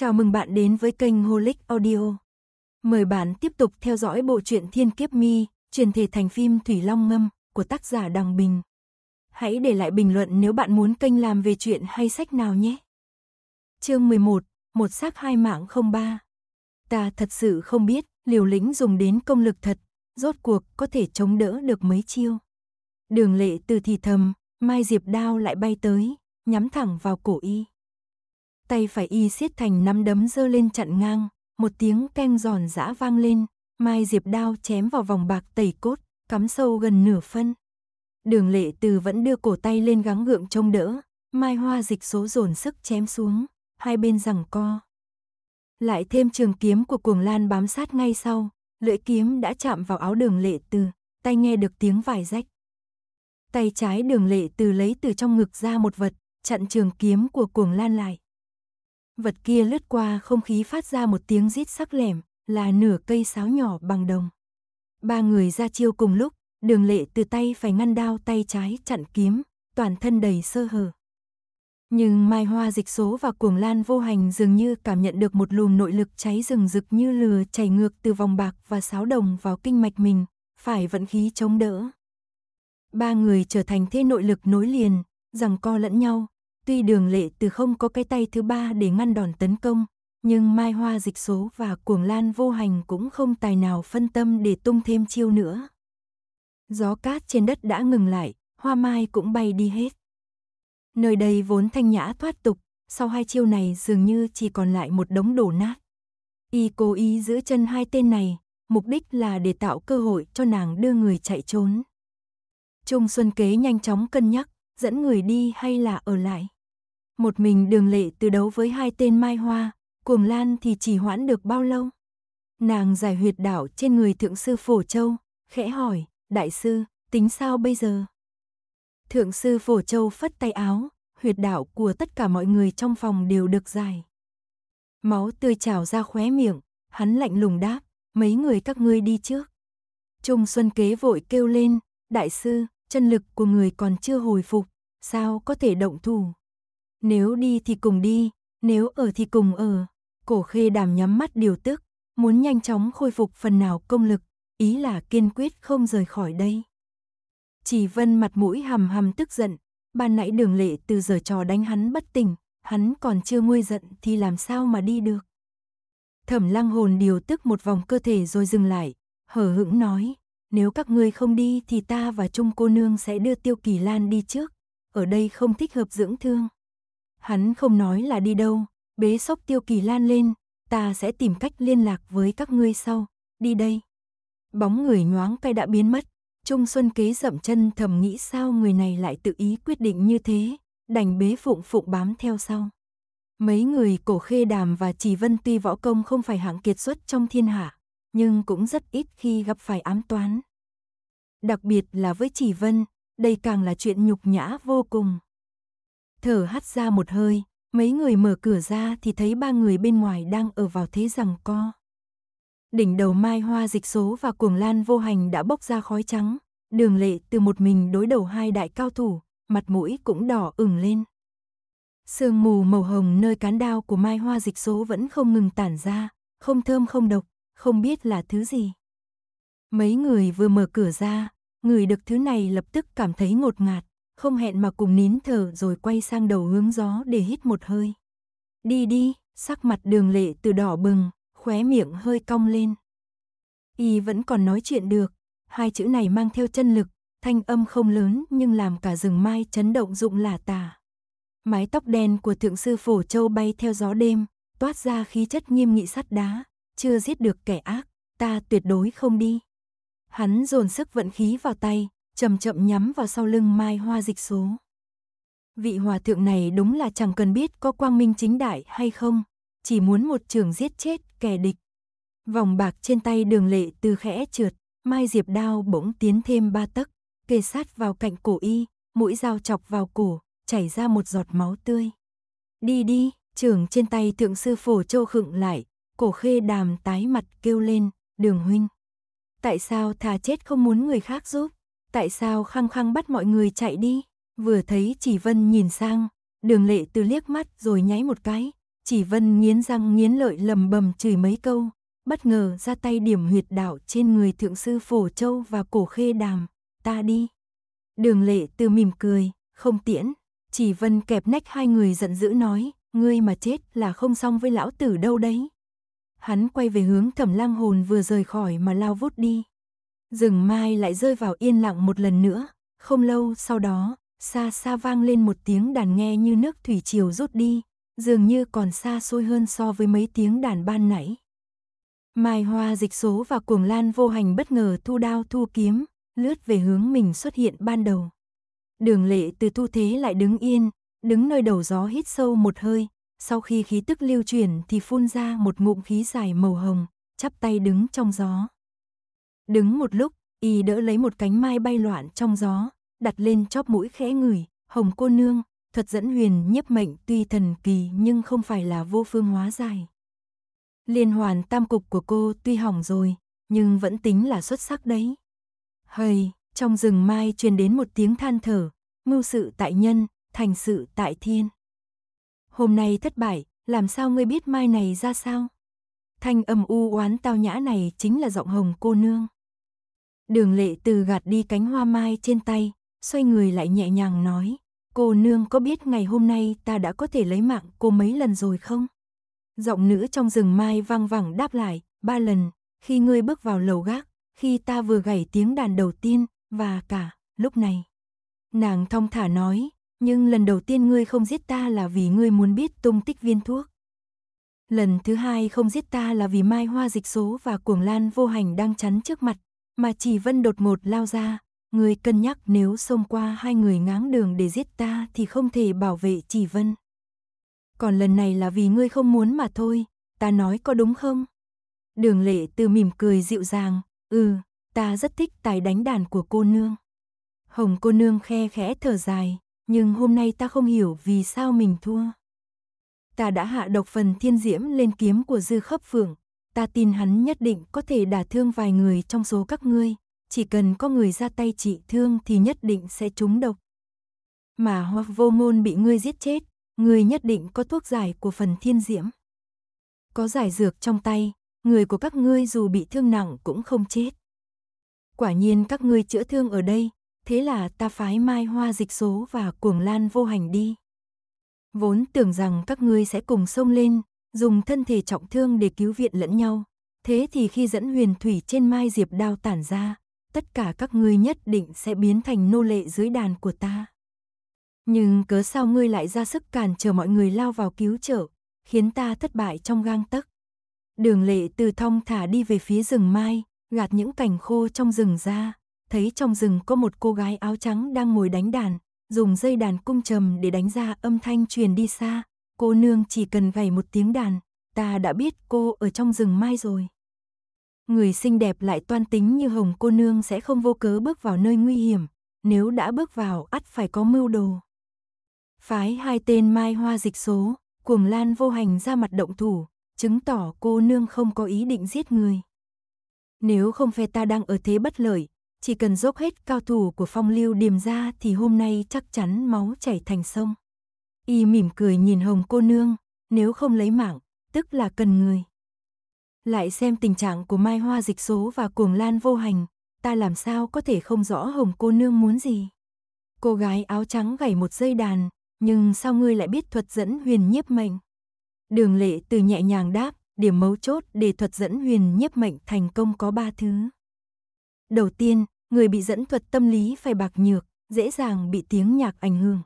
Chào mừng bạn đến với kênh Holic Audio. Mời bạn tiếp tục theo dõi bộ truyện Thiên Kiếp Mi, truyền thể thành phim Thủy Long Ngâm của tác giả Đằng Bình. Hãy để lại bình luận nếu bạn muốn kênh làm về chuyện hay sách nào nhé. Chương 11, một xác hai mạng không ba. Ta thật sự không biết, Liều Lĩnh dùng đến công lực thật, rốt cuộc có thể chống đỡ được mấy chiêu. Đường Lệ từ thì thầm, Mai Diệp đao lại bay tới, nhắm thẳng vào cổ y tay phải y siết thành nắm đấm dơ lên chặn ngang, một tiếng keng giòn giã vang lên, mai diệp đao chém vào vòng bạc tẩy cốt, cắm sâu gần nửa phân. Đường lệ từ vẫn đưa cổ tay lên gắng gượng trông đỡ, mai hoa dịch số dồn sức chém xuống, hai bên rằng co. Lại thêm trường kiếm của cuồng lan bám sát ngay sau, lưỡi kiếm đã chạm vào áo đường lệ từ, tay nghe được tiếng vải rách. Tay trái đường lệ từ lấy từ trong ngực ra một vật, chặn trường kiếm của cuồng lan lại vật kia lướt qua không khí phát ra một tiếng rít sắc lẻm, là nửa cây sáo nhỏ bằng đồng. Ba người ra chiêu cùng lúc, đường lệ từ tay phải ngăn đao tay trái chặn kiếm, toàn thân đầy sơ hở. Nhưng Mai Hoa dịch số và cuồng lan vô hành dường như cảm nhận được một luồng nội lực cháy rừng rực như lửa chảy ngược từ vòng bạc và sáo đồng vào kinh mạch mình, phải vận khí chống đỡ. Ba người trở thành thế nội lực nối liền, rằng co lẫn nhau, Tuy đường lệ từ không có cái tay thứ ba để ngăn đòn tấn công, nhưng Mai Hoa dịch số và cuồng lan vô hành cũng không tài nào phân tâm để tung thêm chiêu nữa. Gió cát trên đất đã ngừng lại, hoa mai cũng bay đi hết. Nơi đây vốn thanh nhã thoát tục, sau hai chiêu này dường như chỉ còn lại một đống đổ nát. Y cố ý giữ chân hai tên này, mục đích là để tạo cơ hội cho nàng đưa người chạy trốn. Trung Xuân Kế nhanh chóng cân nhắc, dẫn người đi hay là ở lại một mình đường lệ từ đấu với hai tên Mai Hoa, cuồng lan thì chỉ hoãn được bao lâu? Nàng giải huyệt đảo trên người thượng sư Phổ Châu, khẽ hỏi, đại sư, tính sao bây giờ? Thượng sư Phổ Châu phất tay áo, huyệt đảo của tất cả mọi người trong phòng đều được giải. Máu tươi trào ra khóe miệng, hắn lạnh lùng đáp, mấy người các ngươi đi trước. Trung Xuân Kế vội kêu lên, đại sư, chân lực của người còn chưa hồi phục, sao có thể động thủ? Nếu đi thì cùng đi, nếu ở thì cùng ở. Cổ khê đàm nhắm mắt điều tức, muốn nhanh chóng khôi phục phần nào công lực, ý là kiên quyết không rời khỏi đây. Chỉ vân mặt mũi hầm hầm tức giận, ban nãy đường lệ từ giờ trò đánh hắn bất tỉnh, hắn còn chưa nguôi giận thì làm sao mà đi được. Thẩm lăng hồn điều tức một vòng cơ thể rồi dừng lại, hờ hững nói, nếu các ngươi không đi thì ta và Trung cô nương sẽ đưa Tiêu Kỳ Lan đi trước, ở đây không thích hợp dưỡng thương. Hắn không nói là đi đâu, bế sốc tiêu kỳ lan lên, ta sẽ tìm cách liên lạc với các ngươi sau, đi đây. Bóng người nhoáng cay đã biến mất, Trung Xuân kế dậm chân thầm nghĩ sao người này lại tự ý quyết định như thế, đành bế phụng phụng bám theo sau. Mấy người cổ khê đàm và chỉ vân tuy võ công không phải hạng kiệt xuất trong thiên hạ, nhưng cũng rất ít khi gặp phải ám toán. Đặc biệt là với chỉ vân, đây càng là chuyện nhục nhã vô cùng. Thở hắt ra một hơi, mấy người mở cửa ra thì thấy ba người bên ngoài đang ở vào thế rằng co. Đỉnh đầu mai hoa dịch số và cuồng lan vô hành đã bốc ra khói trắng, đường lệ từ một mình đối đầu hai đại cao thủ, mặt mũi cũng đỏ ửng lên. Sương mù màu hồng nơi cán đao của mai hoa dịch số vẫn không ngừng tản ra, không thơm không độc, không biết là thứ gì. Mấy người vừa mở cửa ra, người được thứ này lập tức cảm thấy ngột ngạt không hẹn mà cùng nín thở rồi quay sang đầu hướng gió để hít một hơi. Đi đi, sắc mặt đường lệ từ đỏ bừng, khóe miệng hơi cong lên. Y vẫn còn nói chuyện được, hai chữ này mang theo chân lực, thanh âm không lớn nhưng làm cả rừng mai chấn động rụng lả tả. Mái tóc đen của thượng sư phổ châu bay theo gió đêm, toát ra khí chất nghiêm nghị sắt đá, chưa giết được kẻ ác, ta tuyệt đối không đi. Hắn dồn sức vận khí vào tay, chậm chậm nhắm vào sau lưng Mai Hoa Dịch Số. Vị hòa thượng này đúng là chẳng cần biết có quang minh chính đại hay không, chỉ muốn một trường giết chết kẻ địch. Vòng bạc trên tay đường lệ từ khẽ trượt, Mai Diệp đao bỗng tiến thêm ba tấc, kề sát vào cạnh cổ y, mũi dao chọc vào cổ, chảy ra một giọt máu tươi. Đi đi, trường trên tay thượng sư phổ châu khựng lại, cổ khê đàm tái mặt kêu lên, đường huynh. Tại sao thà chết không muốn người khác giúp? tại sao khăng khăng bắt mọi người chạy đi? Vừa thấy chỉ vân nhìn sang, đường lệ từ liếc mắt rồi nháy một cái, chỉ vân nghiến răng nghiến lợi lầm bầm chửi mấy câu, bất ngờ ra tay điểm huyệt đạo trên người thượng sư Phổ Châu và cổ khê đàm, ta đi. Đường lệ từ mỉm cười, không tiễn, chỉ vân kẹp nách hai người giận dữ nói, ngươi mà chết là không xong với lão tử đâu đấy. Hắn quay về hướng thẩm lang hồn vừa rời khỏi mà lao vút đi. Rừng mai lại rơi vào yên lặng một lần nữa, không lâu sau đó, xa xa vang lên một tiếng đàn nghe như nước thủy triều rút đi, dường như còn xa xôi hơn so với mấy tiếng đàn ban nãy. Mai hoa dịch số và cuồng lan vô hành bất ngờ thu đao thu kiếm, lướt về hướng mình xuất hiện ban đầu. Đường lệ từ thu thế lại đứng yên, đứng nơi đầu gió hít sâu một hơi, sau khi khí tức lưu chuyển thì phun ra một ngụm khí dài màu hồng, chắp tay đứng trong gió. Đứng một lúc, y đỡ lấy một cánh mai bay loạn trong gió, đặt lên chóp mũi khẽ ngửi, hồng cô nương, thuật dẫn huyền nhiếp mệnh tuy thần kỳ nhưng không phải là vô phương hóa giải. Liên hoàn tam cục của cô tuy hỏng rồi, nhưng vẫn tính là xuất sắc đấy. Hây, trong rừng mai truyền đến một tiếng than thở, mưu sự tại nhân, thành sự tại thiên. Hôm nay thất bại, làm sao ngươi biết mai này ra sao? Thanh âm u oán tao nhã này chính là giọng hồng cô nương. Đường lệ từ gạt đi cánh hoa mai trên tay, xoay người lại nhẹ nhàng nói, cô nương có biết ngày hôm nay ta đã có thể lấy mạng cô mấy lần rồi không? Giọng nữ trong rừng mai vang vẳng đáp lại, ba lần, khi ngươi bước vào lầu gác, khi ta vừa gảy tiếng đàn đầu tiên, và cả, lúc này. Nàng thong thả nói, nhưng lần đầu tiên ngươi không giết ta là vì ngươi muốn biết tung tích viên thuốc. Lần thứ hai không giết ta là vì mai hoa dịch số và cuồng lan vô hành đang chắn trước mặt mà chỉ vân đột một lao ra, người cân nhắc nếu xông qua hai người ngáng đường để giết ta thì không thể bảo vệ chỉ vân. Còn lần này là vì ngươi không muốn mà thôi, ta nói có đúng không? Đường lệ từ mỉm cười dịu dàng, ừ, ta rất thích tài đánh đàn của cô nương. Hồng cô nương khe khẽ thở dài, nhưng hôm nay ta không hiểu vì sao mình thua. Ta đã hạ độc phần thiên diễm lên kiếm của dư khấp phượng, ta tin hắn nhất định có thể đả thương vài người trong số các ngươi, chỉ cần có người ra tay trị thương thì nhất định sẽ trúng độc. Mà hoặc vô môn bị ngươi giết chết, ngươi nhất định có thuốc giải của phần thiên diễm. Có giải dược trong tay, người của các ngươi dù bị thương nặng cũng không chết. Quả nhiên các ngươi chữa thương ở đây, thế là ta phái mai hoa dịch số và cuồng lan vô hành đi. Vốn tưởng rằng các ngươi sẽ cùng sông lên, dùng thân thể trọng thương để cứu viện lẫn nhau. Thế thì khi dẫn huyền thủy trên mai diệp đao tản ra, tất cả các ngươi nhất định sẽ biến thành nô lệ dưới đàn của ta. Nhưng cớ sao ngươi lại ra sức cản trở mọi người lao vào cứu trợ, khiến ta thất bại trong gang tấc. Đường lệ từ thong thả đi về phía rừng mai, gạt những cành khô trong rừng ra, thấy trong rừng có một cô gái áo trắng đang ngồi đánh đàn, dùng dây đàn cung trầm để đánh ra âm thanh truyền đi xa, cô nương chỉ cần gảy một tiếng đàn, ta đã biết cô ở trong rừng mai rồi. Người xinh đẹp lại toan tính như hồng cô nương sẽ không vô cớ bước vào nơi nguy hiểm, nếu đã bước vào ắt phải có mưu đồ. Phái hai tên mai hoa dịch số, cuồng lan vô hành ra mặt động thủ, chứng tỏ cô nương không có ý định giết người. Nếu không phe ta đang ở thế bất lợi, chỉ cần dốc hết cao thủ của phong lưu điềm ra thì hôm nay chắc chắn máu chảy thành sông. Y mỉm cười nhìn Hồng cô nương, nếu không lấy mạng, tức là cần người. Lại xem tình trạng của Mai Hoa dịch số và cuồng lan vô hành, ta làm sao có thể không rõ Hồng cô nương muốn gì. Cô gái áo trắng gảy một dây đàn, nhưng sao ngươi lại biết thuật dẫn huyền nhiếp mệnh? Đường lệ từ nhẹ nhàng đáp, điểm mấu chốt để thuật dẫn huyền nhiếp mệnh thành công có ba thứ. Đầu tiên, người bị dẫn thuật tâm lý phải bạc nhược, dễ dàng bị tiếng nhạc ảnh hưởng.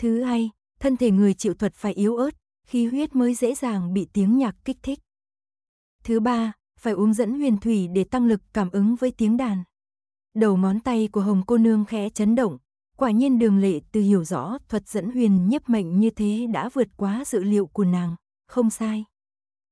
Thứ hai, thân thể người chịu thuật phải yếu ớt, khí huyết mới dễ dàng bị tiếng nhạc kích thích. Thứ ba, phải uống dẫn huyền thủy để tăng lực cảm ứng với tiếng đàn. Đầu ngón tay của Hồng cô nương khẽ chấn động, quả nhiên đường lệ từ hiểu rõ thuật dẫn huyền nhiếp mệnh như thế đã vượt quá dự liệu của nàng, không sai.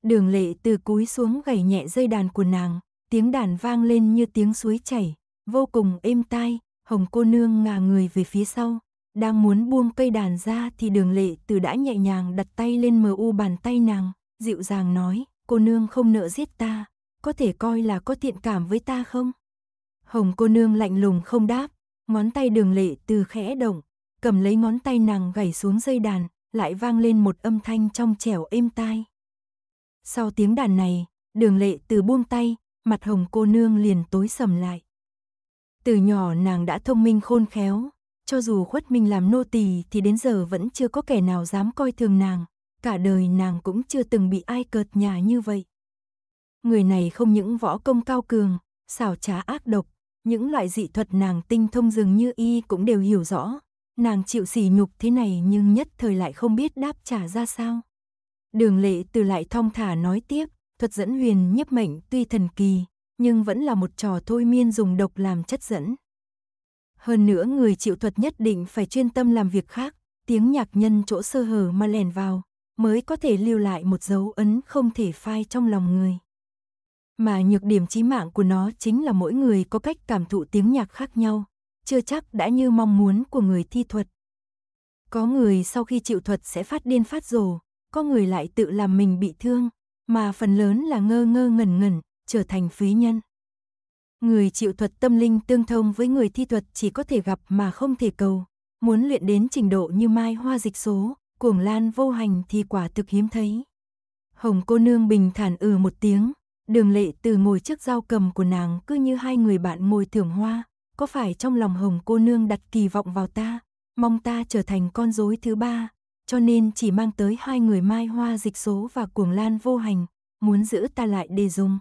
Đường lệ từ cúi xuống gảy nhẹ dây đàn của nàng, tiếng đàn vang lên như tiếng suối chảy, vô cùng êm tai, Hồng cô nương ngả người về phía sau, đang muốn buông cây đàn ra thì đường lệ từ đã nhẹ nhàng đặt tay lên mờ u bàn tay nàng, dịu dàng nói, cô nương không nợ giết ta, có thể coi là có thiện cảm với ta không? Hồng cô nương lạnh lùng không đáp, ngón tay đường lệ từ khẽ động, cầm lấy ngón tay nàng gảy xuống dây đàn, lại vang lên một âm thanh trong trẻo êm tai. Sau tiếng đàn này, đường lệ từ buông tay, mặt hồng cô nương liền tối sầm lại. Từ nhỏ nàng đã thông minh khôn khéo, cho dù khuất mình làm nô tỳ thì đến giờ vẫn chưa có kẻ nào dám coi thường nàng, cả đời nàng cũng chưa từng bị ai cợt nhả như vậy. Người này không những võ công cao cường, xảo trá ác độc, những loại dị thuật nàng tinh thông dường như y cũng đều hiểu rõ, nàng chịu sỉ nhục thế này nhưng nhất thời lại không biết đáp trả ra sao. Đường lệ từ lại thong thả nói tiếp, thuật dẫn huyền nhấp mệnh tuy thần kỳ, nhưng vẫn là một trò thôi miên dùng độc làm chất dẫn. Hơn nữa người chịu thuật nhất định phải chuyên tâm làm việc khác, tiếng nhạc nhân chỗ sơ hở mà lèn vào, mới có thể lưu lại một dấu ấn không thể phai trong lòng người. Mà nhược điểm chí mạng của nó chính là mỗi người có cách cảm thụ tiếng nhạc khác nhau, chưa chắc đã như mong muốn của người thi thuật. Có người sau khi chịu thuật sẽ phát điên phát rồ, có người lại tự làm mình bị thương, mà phần lớn là ngơ ngơ ngẩn ngẩn, trở thành phí nhân. Người chịu thuật tâm linh tương thông với người thi thuật chỉ có thể gặp mà không thể cầu. Muốn luyện đến trình độ như mai hoa dịch số, cuồng lan vô hành thì quả thực hiếm thấy. Hồng cô nương bình thản ừ một tiếng, đường lệ từ ngồi trước dao cầm của nàng cứ như hai người bạn ngồi thưởng hoa. Có phải trong lòng hồng cô nương đặt kỳ vọng vào ta, mong ta trở thành con rối thứ ba, cho nên chỉ mang tới hai người mai hoa dịch số và cuồng lan vô hành, muốn giữ ta lại để dùng.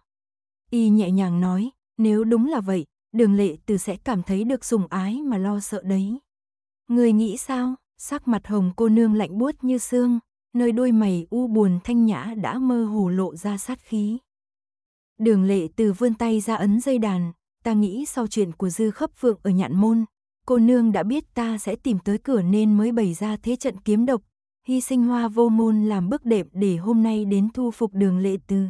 Y nhẹ nhàng nói, nếu đúng là vậy, đường lệ từ sẽ cảm thấy được sủng ái mà lo sợ đấy. Người nghĩ sao? Sắc mặt hồng cô nương lạnh buốt như xương, nơi đôi mày u buồn thanh nhã đã mơ hồ lộ ra sát khí. Đường lệ từ vươn tay ra ấn dây đàn, ta nghĩ sau chuyện của dư khấp phượng ở nhạn môn, cô nương đã biết ta sẽ tìm tới cửa nên mới bày ra thế trận kiếm độc, hy sinh hoa vô môn làm bước đệm để hôm nay đến thu phục đường lệ từ.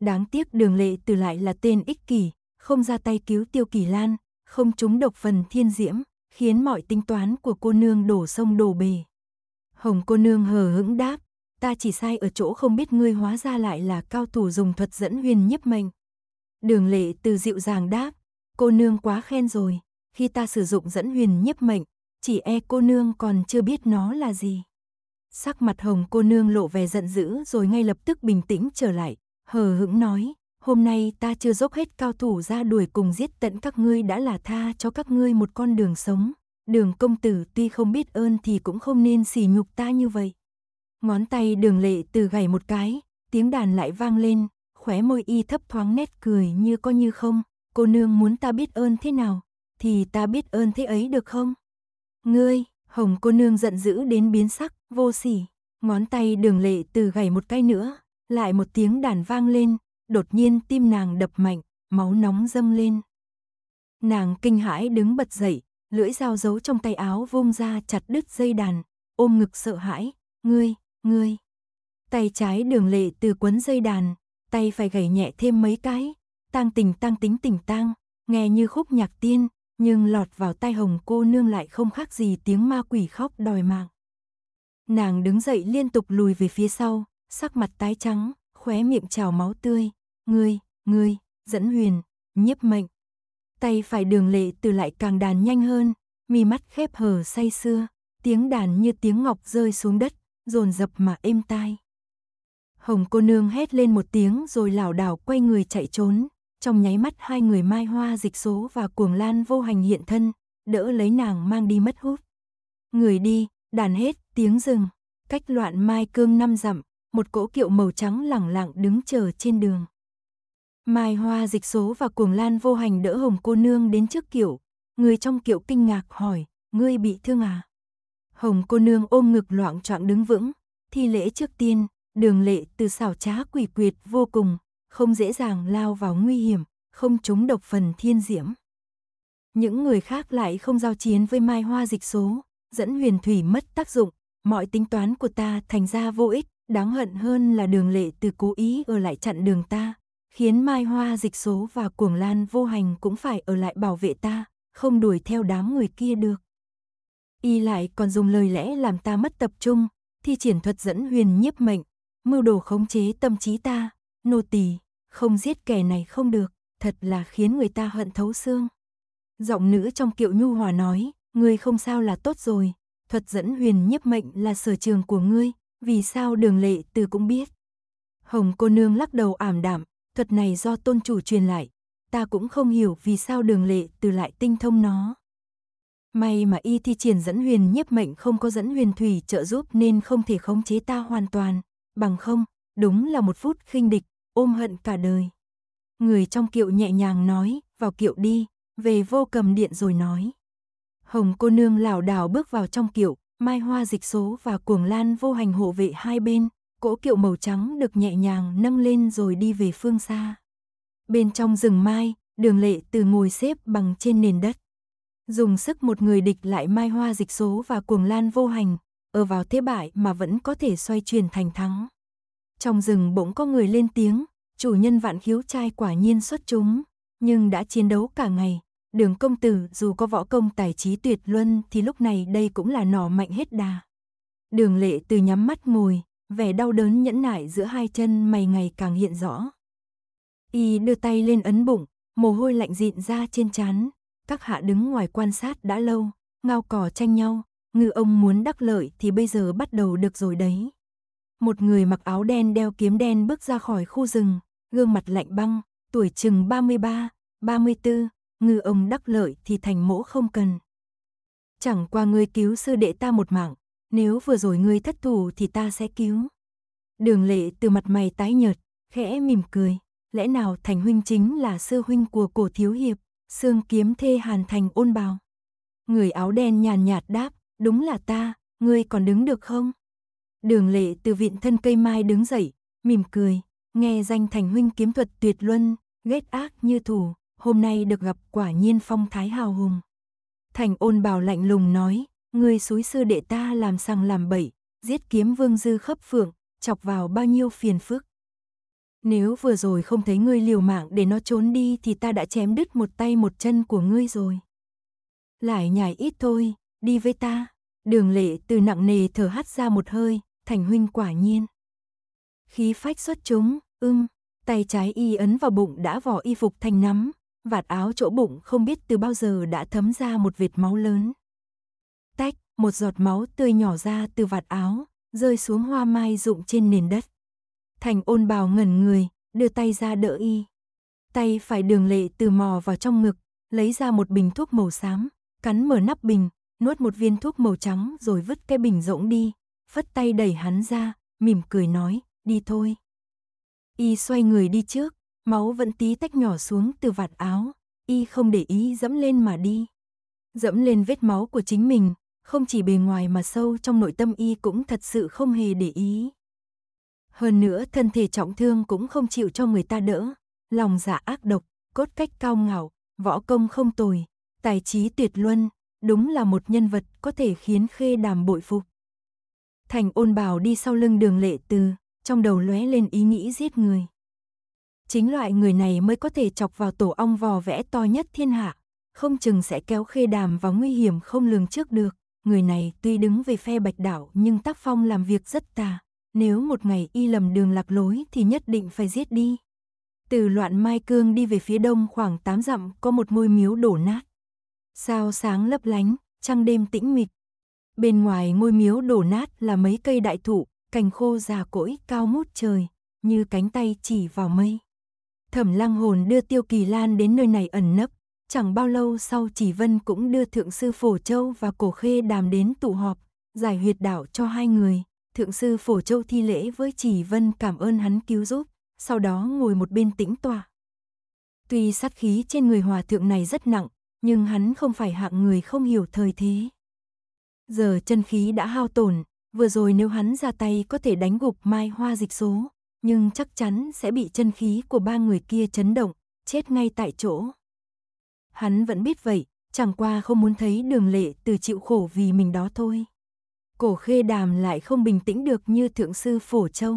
Đáng tiếc đường lệ từ lại là tên ích kỷ, không ra tay cứu tiêu kỳ lan, không trúng độc phần thiên diễm, khiến mọi tính toán của cô nương đổ sông đổ bề. Hồng cô nương hờ hững đáp, ta chỉ sai ở chỗ không biết ngươi hóa ra lại là cao thủ dùng thuật dẫn huyền nhấp mệnh. Đường lệ từ dịu dàng đáp, cô nương quá khen rồi, khi ta sử dụng dẫn huyền nhấp mệnh, chỉ e cô nương còn chưa biết nó là gì. Sắc mặt hồng cô nương lộ vẻ giận dữ rồi ngay lập tức bình tĩnh trở lại, hờ hững nói, hôm nay ta chưa dốc hết cao thủ ra đuổi cùng giết tận các ngươi đã là tha cho các ngươi một con đường sống. Đường công tử tuy không biết ơn thì cũng không nên sỉ nhục ta như vậy. Ngón tay đường lệ từ gảy một cái, tiếng đàn lại vang lên, khóe môi y thấp thoáng nét cười như có như không. Cô nương muốn ta biết ơn thế nào, thì ta biết ơn thế ấy được không? Ngươi, hồng cô nương giận dữ đến biến sắc, vô sỉ. Ngón tay đường lệ từ gảy một cái nữa, lại một tiếng đàn vang lên, đột nhiên tim nàng đập mạnh, máu nóng dâng lên. Nàng kinh hãi đứng bật dậy, lưỡi dao giấu trong tay áo vung ra chặt đứt dây đàn, ôm ngực sợ hãi, ngươi, ngươi. Tay trái đường lệ từ quấn dây đàn, tay phải gảy nhẹ thêm mấy cái, tang tình tang tính tình tang, nghe như khúc nhạc tiên, nhưng lọt vào tai hồng cô nương lại không khác gì tiếng ma quỷ khóc đòi mạng. Nàng đứng dậy liên tục lùi về phía sau, sắc mặt tái trắng, khóe miệng trào máu tươi. Ngươi, ngươi, dẫn huyền, nhiếp mệnh. Tay phải đường lệ từ lại càng đàn nhanh hơn, mi mắt khép hờ say xưa, tiếng đàn như tiếng ngọc rơi xuống đất, rồn rập mà êm tai. Hồng cô nương hét lên một tiếng rồi lảo đảo quay người chạy trốn, trong nháy mắt hai người Mai Hoa Dịch Số và Cuồng Lan vô hành hiện thân, đỡ lấy nàng mang đi mất hút. Người đi, đàn hết, tiếng rừng, cách loạn Mai Cương năm dặm, một cỗ kiệu màu trắng lẳng lặng đứng chờ trên đường. Mai Hoa dịch số và cuồng lan vô hành đỡ hồng cô nương đến trước kiệu. Người trong kiệu kinh ngạc hỏi, ngươi bị thương à? Hồng cô nương ôm ngực loạn trọng đứng vững, thi lễ trước tiên, đường lệ từ xảo trá quỷ quyệt vô cùng, không dễ dàng lao vào nguy hiểm, không trúng độc phần thiên diễm. Những người khác lại không giao chiến với mai hoa dịch số, dẫn huyền thủy mất tác dụng, mọi tính toán của ta thành ra vô ích, Đáng hận hơn là đường lệ từ cố ý ở lại chặn đường ta, khiến mai hoa dịch số và cuồng lan vô hành cũng phải ở lại bảo vệ ta, không đuổi theo đám người kia được. Y lại còn dùng lời lẽ làm ta mất tập trung, thi triển thuật dẫn huyền nhiếp mệnh, mưu đồ khống chế tâm trí ta, nô tỳ không giết kẻ này không được, thật là khiến người ta hận thấu xương. Giọng nữ trong kiệu nhu hòa nói, ngươi không sao là tốt rồi, thuật dẫn huyền nhiếp mệnh là sở trường của ngươi, vì sao đường lệ từ cũng biết. Hồng cô nương lắc đầu ảm đạm thuật này do tôn chủ truyền lại, ta cũng không hiểu vì sao đường lệ từ lại tinh thông nó. May mà y thi triển dẫn huyền nhiếp mệnh không có dẫn huyền thủy trợ giúp nên không thể khống chế ta hoàn toàn, bằng không, đúng là một phút khinh địch, ôm hận cả đời. Người trong kiệu nhẹ nhàng nói, vào kiệu đi, về vô cầm điện rồi nói. Hồng cô nương lảo đảo bước vào trong kiệu, mai hoa dịch số và cuồng lan vô hành hộ vệ hai bên, cỗ kiệu màu trắng được nhẹ nhàng nâng lên rồi đi về phương xa. Bên trong rừng mai, đường lệ từ ngồi xếp bằng trên nền đất. Dùng sức một người địch lại mai hoa dịch số và cuồng lan vô hành, ở vào thế bại mà vẫn có thể xoay chuyển thành thắng. Trong rừng bỗng có người lên tiếng, chủ nhân vạn khiếu trai quả nhiên xuất chúng, nhưng đã chiến đấu cả ngày, đường công tử dù có võ công tài trí tuyệt luân thì lúc này đây cũng là nỏ mạnh hết đà. Đường lệ từ nhắm mắt ngồi, vẻ đau đớn nhẫn nại giữa hai chân mày ngày càng hiện rõ. Y đưa tay lên ấn bụng, mồ hôi lạnh dịn ra trên trán. Các hạ đứng ngoài quan sát đã lâu, ngao cỏ tranh nhau, ngư ông muốn đắc lợi thì bây giờ bắt đầu được rồi đấy. Một người mặc áo đen đeo kiếm đen bước ra khỏi khu rừng, gương mặt lạnh băng, tuổi chừng 33, 34, ngư ông đắc lợi thì thành mỗ không cần. Chẳng qua ngươi cứu sư đệ ta một mạng, nếu vừa rồi ngươi thất thủ thì ta sẽ cứu. Đường lệ từ mặt mày tái nhợt, khẽ mỉm cười, lẽ nào thành huynh chính là sư huynh của cổ thiếu hiệp, xương kiếm thê hàn thành ôn bào. Người áo đen nhàn nhạt đáp, đúng là ta, ngươi còn đứng được không? Đường lệ từ viện thân cây mai đứng dậy, mỉm cười, nghe danh thành huynh kiếm thuật tuyệt luân, ghét ác như thủ, hôm nay được gặp quả nhiên phong thái hào hùng. Thành ôn bảo lạnh lùng nói, người suối sư đệ ta làm sằng làm bậy, giết kiếm vương dư khấp phượng, chọc vào bao nhiêu phiền phức. Nếu vừa rồi không thấy ngươi liều mạng để nó trốn đi thì ta đã chém đứt một tay một chân của ngươi rồi. Lại nhảy ít thôi, đi với ta. Đường lệ từ nặng nề thở hắt ra một hơi, thành huynh quả nhiên. Khí phách xuất chúng, ưm, tay trái y ấn vào bụng đã vỏ y phục thành nắm, vạt áo chỗ bụng không biết từ bao giờ đã thấm ra một vệt máu lớn. Tách, một giọt máu tươi nhỏ ra từ vạt áo, rơi xuống hoa mai rụng trên nền đất. Thành ôn bào ngẩn người, đưa tay ra đỡ y. Tay phải đường lệ từ mò vào trong ngực, lấy ra một bình thuốc màu xám, cắn mở nắp bình, nuốt một viên thuốc màu trắng rồi vứt cái bình rỗng đi, phất tay đẩy hắn ra, mỉm cười nói, đi thôi. Y xoay người đi trước, Máu vẫn tí tách nhỏ xuống từ vạt áo, y không để ý dẫm lên mà đi. Dẫm lên vết máu của chính mình, không chỉ bề ngoài mà sâu trong nội tâm y cũng thật sự không hề để ý. Hơn nữa thân thể trọng thương cũng không chịu cho người ta đỡ, lòng dạ ác độc, cốt cách cao ngạo, võ công không tồi, tài trí tuyệt luân, đúng là một nhân vật có thể khiến khê đàm bội phục. Thành ôn bảo đi sau lưng đường lệ từ, trong đầu lóe lên ý nghĩ giết người. Chính loại người này mới có thể chọc vào tổ ong vò vẽ to nhất thiên hạ, không chừng sẽ kéo khê đàm vào nguy hiểm không lường trước được. Người này tuy đứng về phe bạch đảo nhưng tác phong làm việc rất tà, nếu một ngày y lầm đường lạc lối thì nhất định phải giết đi. Từ loạn Mai Cương đi về phía đông khoảng 8 dặm có một ngôi miếu đổ nát. Sao sáng lấp lánh, trăng đêm tĩnh mịch. Bên ngoài ngôi miếu đổ nát là mấy cây đại thụ, cành khô già cỗi cao mút trời, như cánh tay chỉ vào mây. Thẩm Lang Hồn đưa Tiêu Kỳ Lan đến nơi này ẩn nấp, chẳng bao lâu sau Chỉ Vân cũng đưa Thượng sư Phổ Châu và Cổ Khê Đàm đến tụ họp, giải huyệt đạo cho hai người. Thượng sư Phổ Châu thi lễ với Chỉ Vân cảm ơn hắn cứu giúp, sau đó ngồi một bên tĩnh tọa. Tuy sát khí trên người hòa thượng này rất nặng, nhưng hắn không phải hạng người không hiểu thời thế. Giờ chân khí đã hao tổn, vừa rồi nếu hắn ra tay có thể đánh gục mai hoa dịch số, nhưng chắc chắn sẽ bị chân khí của ba người kia chấn động, chết ngay tại chỗ. Hắn vẫn biết vậy, chẳng qua không muốn thấy đường lệ từ chịu khổ vì mình đó thôi. Cổ khê đàm lại không bình tĩnh được như thượng sư Phổ Châu.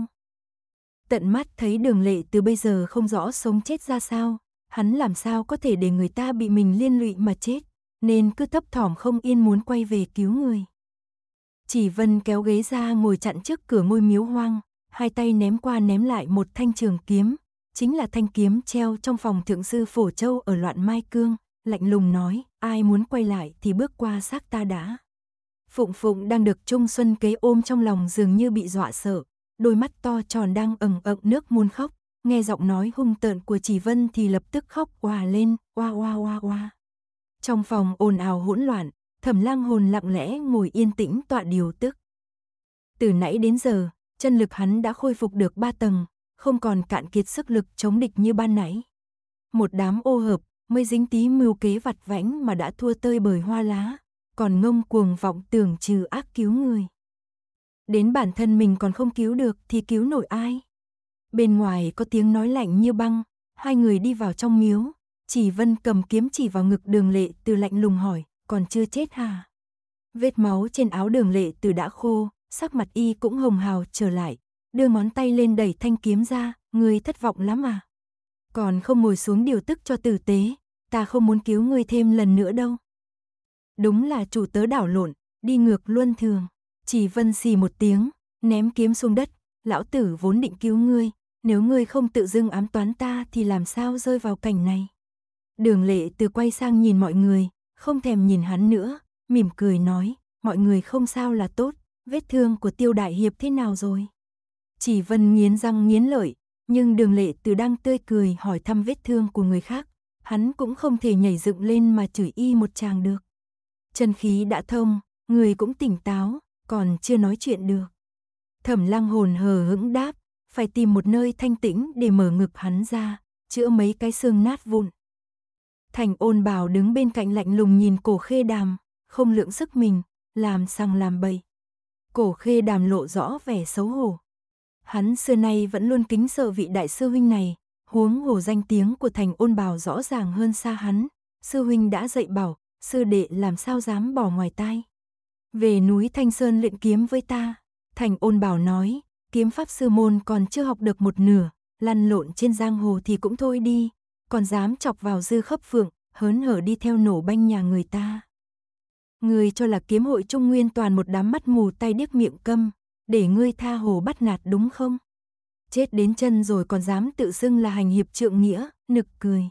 Tận mắt thấy đường lệ từ bây giờ không rõ sống chết ra sao, hắn làm sao có thể để người ta bị mình liên lụy mà chết, nên cứ thấp thỏm không yên muốn quay về cứu người. Chỉ Vân kéo ghế ra ngồi chặn trước cửa ngôi miếu hoang, hai tay ném qua ném lại một thanh trường kiếm, chính là thanh kiếm treo trong phòng thượng sư Phổ Châu ở loạn Mai Cương, lạnh lùng nói, ai muốn quay lại thì bước qua xác ta đã. Phụng Phụng đang được Trung Xuân kế ôm trong lòng dường như bị dọa sợ, đôi mắt to tròn đang ẩn ẩn nước muôn khóc, nghe giọng nói hung tợn của Chỉ Vân thì lập tức khóc òa lên, oa oa oa oa. Trong phòng ồn ào hỗn loạn, Thẩm Lang hồn lặng lẽ ngồi yên tĩnh tọa điều tức. Từ nãy đến giờ, chân lực hắn đã khôi phục được ba tầng, không còn cạn kiệt sức lực chống địch như ban nãy. Một đám ô hợp, mới dính tí mưu kế vặt vãnh mà đã thua tơi bởi hoa lá, còn ngông cuồng vọng tưởng trừ ác cứu người. Đến bản thân mình còn không cứu được thì cứu nổi ai? Bên ngoài có tiếng nói lạnh như băng, hai người đi vào trong miếu, chỉ vân cầm kiếm chỉ vào ngực đường lệ từ lạnh lùng hỏi, còn chưa chết hả? Vết máu trên áo đường lệ từ đã khô, sắc mặt y cũng hồng hào trở lại, đưa ngón tay lên đẩy thanh kiếm ra, ngươi thất vọng lắm à? Còn không ngồi xuống điều tức cho tử tế, ta không muốn cứu ngươi thêm lần nữa đâu. Đúng là chủ tớ đảo lộn, đi ngược luân thường, chỉ vân xì một tiếng, ném kiếm xuống đất, lão tử vốn định cứu ngươi, nếu ngươi không tự dưng ám toán ta thì làm sao rơi vào cảnh này. Đường lệ từ quay sang nhìn mọi người, không thèm nhìn hắn nữa, mỉm cười nói, mọi người không sao là tốt, vết thương của tiêu đại hiệp thế nào rồi? Chỉ vân nghiến răng nghiến lợi, nhưng đường lệ từ đang tươi cười hỏi thăm vết thương của người khác, hắn cũng không thể nhảy dựng lên mà chửi y một chàng được. Chân khí đã thông, người cũng tỉnh táo, còn chưa nói chuyện được. Thẩm lăng hồn hờ hững đáp, phải tìm một nơi thanh tĩnh để mở ngực hắn ra, chữa mấy cái xương nát vụn. Thành ôn bảo đứng bên cạnh lạnh lùng nhìn cổ khê đàm, không lượng sức mình, làm sang làm bậy. Cổ khê đàm lộ rõ vẻ xấu hổ. Hắn xưa nay vẫn luôn kính sợ vị đại sư huynh này, huống hồ danh tiếng của thành ôn bào rõ ràng hơn xa hắn. Sư huynh đã dạy bảo, sư đệ làm sao dám bỏ ngoài tai. Về núi Thanh Sơn luyện kiếm với ta, thành ôn bào nói, kiếm pháp sư môn còn chưa học được một nửa, lăn lộn trên giang hồ thì cũng thôi đi, còn dám chọc vào dư khấp phượng, hớn hở đi theo nổ banh nhà người ta người cho là kiếm hội Trung Nguyên toàn một đám mắt mù tay điếc miệng câm, để ngươi tha hồ bắt nạt đúng không? Chết đến chân rồi còn dám tự xưng là hành hiệp trượng nghĩa, nực cười.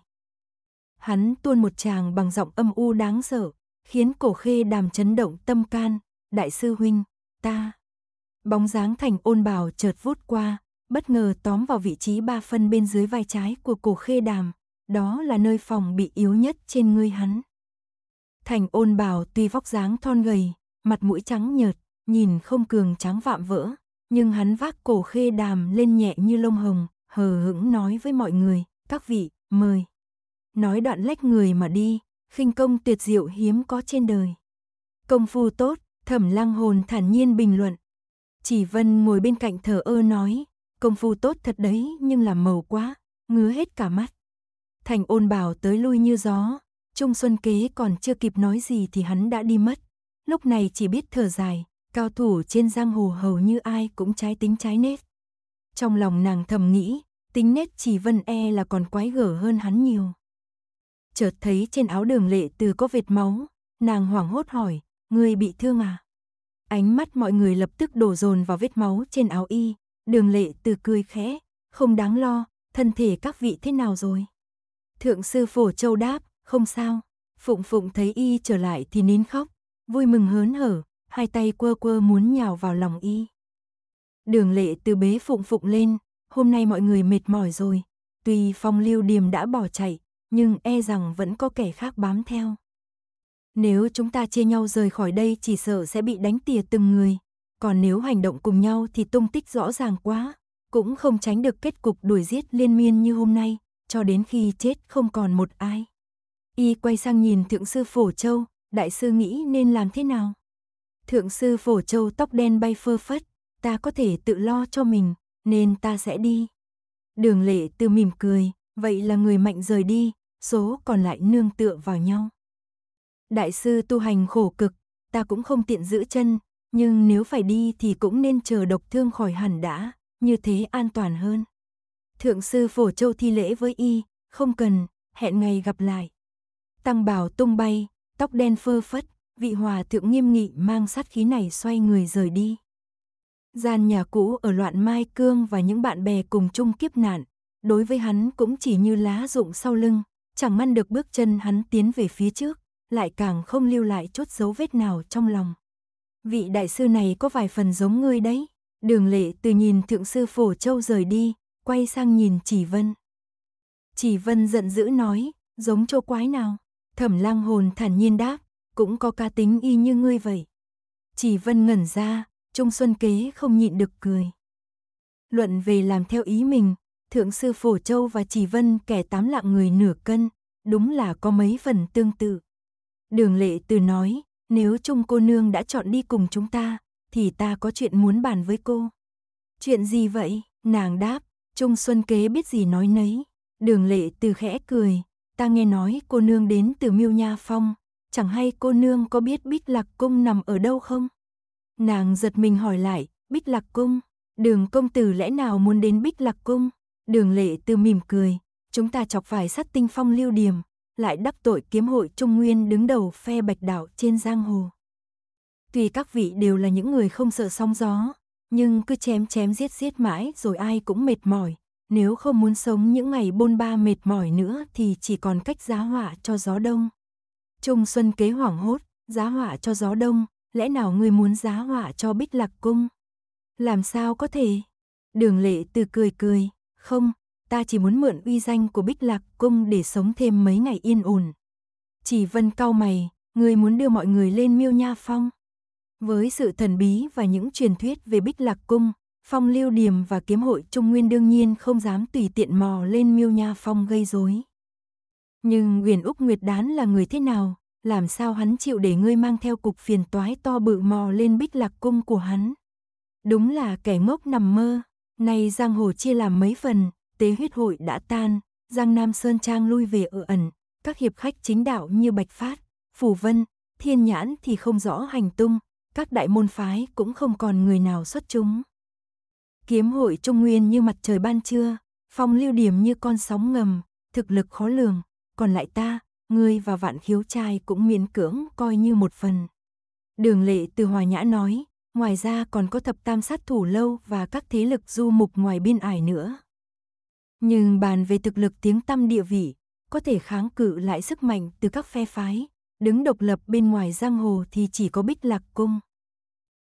Hắn tuôn một tràng bằng giọng âm u đáng sợ, khiến cổ khê đàm chấn động tâm can, đại sư huynh, ta. Bóng dáng thành ôn bào chợt vút qua, bất ngờ tóm vào vị trí ba phân bên dưới vai trái của cổ khê đàm, đó là nơi phòng bị yếu nhất trên người hắn. Thành ôn bào tuy vóc dáng thon gầy, mặt mũi trắng nhợt, nhìn không cường tráng vạm vỡ, nhưng hắn vác cổ khê đàm lên nhẹ như lông hồng, hờ hững nói với mọi người, các vị, mời. Nói đoạn lách người mà đi, khinh công tuyệt diệu hiếm có trên đời. Công phu tốt, thẩm lang hồn thản nhiên bình luận. Chỉ vân ngồi bên cạnh thờ ơ nói, công phu tốt thật đấy nhưng là màu quá, ngứa hết cả mắt. Thành ôn bào tới lui như gió, Trung Xuân Kế còn chưa kịp nói gì thì hắn đã đi mất. Lúc này chỉ biết thở dài, cao thủ trên giang hồ hầu như ai cũng trái tính trái nết. Trong lòng nàng thầm nghĩ, tính nết chỉ vân e là còn quái gở hơn hắn nhiều. Chợt thấy trên áo đường lệ từ có vệt máu, nàng hoảng hốt hỏi, người bị thương à? Ánh mắt mọi người lập tức đổ dồn vào vết máu trên áo y, đường lệ từ cười khẽ, không đáng lo, thân thể các vị thế nào rồi? Thượng sư phổ châu đáp, không sao. Phụng Phụng thấy y trở lại thì nín khóc, vui mừng hớn hở, hai tay quơ quơ muốn nhào vào lòng y. Đường lệ từ bế Phụng Phụng lên, hôm nay mọi người mệt mỏi rồi, tuy phong lưu điềm đã bỏ chạy, nhưng e rằng vẫn có kẻ khác bám theo. Nếu chúng ta chia nhau rời khỏi đây chỉ sợ sẽ bị đánh tìa từng người, còn nếu hành động cùng nhau thì tung tích rõ ràng quá, cũng không tránh được kết cục đuổi giết liên miên như hôm nay, cho đến khi chết không còn một ai. Y quay sang nhìn thượng sư Phổ Châu, đại sư nghĩ nên làm thế nào? Thượng sư Phổ Châu tóc đen bay phơ phất, ta có thể tự lo cho mình, nên ta sẽ đi. Đường lệ từ mỉm cười, vậy là người mạnh rời đi, số còn lại nương tựa vào nhau. Đại sư tu hành khổ cực, ta cũng không tiện giữ chân, nhưng nếu phải đi thì cũng nên chờ độc thương khỏi hẳn đã, như thế an toàn hơn. Thượng sư Phổ Châu thi lễ với y, không cần, hẹn ngày gặp lại tăng bào tung bay, tóc đen phơ phất, vị hòa thượng nghiêm nghị mang sát khí này xoay người rời đi. Gian nhà cũ ở loạn Mai Cương và những bạn bè cùng chung kiếp nạn, đối với hắn cũng chỉ như lá rụng sau lưng, chẳng măn được bước chân hắn tiến về phía trước, lại càng không lưu lại chút dấu vết nào trong lòng. Vị đại sư này có vài phần giống ngươi đấy, đường lệ từ nhìn thượng sư phổ châu rời đi, quay sang nhìn chỉ vân. Chỉ vân giận dữ nói, giống chỗ quái nào. Thẩm lang hồn thản nhiên đáp, cũng có cá tính y như ngươi vậy. Chỉ vân ngẩn ra, Trung Xuân Kế không nhịn được cười. Luận về làm theo ý mình, Thượng Sư Phổ Châu và Chỉ Vân kẻ tám lạng người nửa cân, đúng là có mấy phần tương tự. Đường Lệ Từ nói, nếu Trung cô nương đã chọn đi cùng chúng ta, thì ta có chuyện muốn bàn với cô. Chuyện gì vậy? Nàng đáp, Trung Xuân Kế biết gì nói nấy. Đường Lệ Từ khẽ cười, ta nghe nói cô nương đến từ Miêu Nha Phong, chẳng hay cô nương có biết Bích Lạc Cung nằm ở đâu không? Nàng giật mình hỏi lại, Bích Lạc Cung, đường công tử lẽ nào muốn đến Bích Lạc Cung? Đường lệ từ mỉm cười, chúng ta chọc phải sát tinh phong lưu điềm, lại đắc tội kiếm hội Trung Nguyên đứng đầu phe bạch đạo trên giang hồ. Tuy các vị đều là những người không sợ sóng gió, nhưng cứ chém chém giết giết mãi rồi ai cũng mệt mỏi, nếu không muốn sống những ngày bôn ba mệt mỏi nữa thì chỉ còn cách giá họa cho gió đông. Trung Xuân kế hoảng hốt, giá họa cho gió đông, lẽ nào người muốn giá họa cho bích lạc cung? Làm sao có thể? Đường lệ từ cười cười, không, ta chỉ muốn mượn uy danh của bích lạc cung để sống thêm mấy ngày yên ổn. Chỉ vân cao mày, người muốn đưa mọi người lên miêu nha phong. Với sự thần bí và những truyền thuyết về bích lạc cung, Phong lưu Điềm và kiếm hội Trung Nguyên đương nhiên không dám tùy tiện mò lên miêu nha phong gây rối. Nhưng Uyển Úc Nguyệt Đán là người thế nào, làm sao hắn chịu để ngươi mang theo cục phiền toái to bự mò lên bích lạc cung của hắn. Đúng là kẻ ngốc nằm mơ, nay giang hồ chia làm mấy phần, tế huyết hội đã tan, giang nam sơn trang lui về ở ẩn, các hiệp khách chính đạo như Bạch Phát, Phủ Vân, Thiên Nhãn thì không rõ hành tung, các đại môn phái cũng không còn người nào xuất chúng. Kiếm hội trung nguyên như mặt trời ban trưa, phong lưu điểm như con sóng ngầm, thực lực khó lường, còn lại ta, ngươi và vạn khiếu trai cũng miễn cưỡng coi như một phần. Đường lệ từ hòa nhã nói, ngoài ra còn có thập tam sát thủ lâu và các thế lực du mục ngoài biên ải nữa. Nhưng bàn về thực lực tiếng tăm địa vị, có thể kháng cự lại sức mạnh từ các phe phái, đứng độc lập bên ngoài giang hồ thì chỉ có bích lạc cung.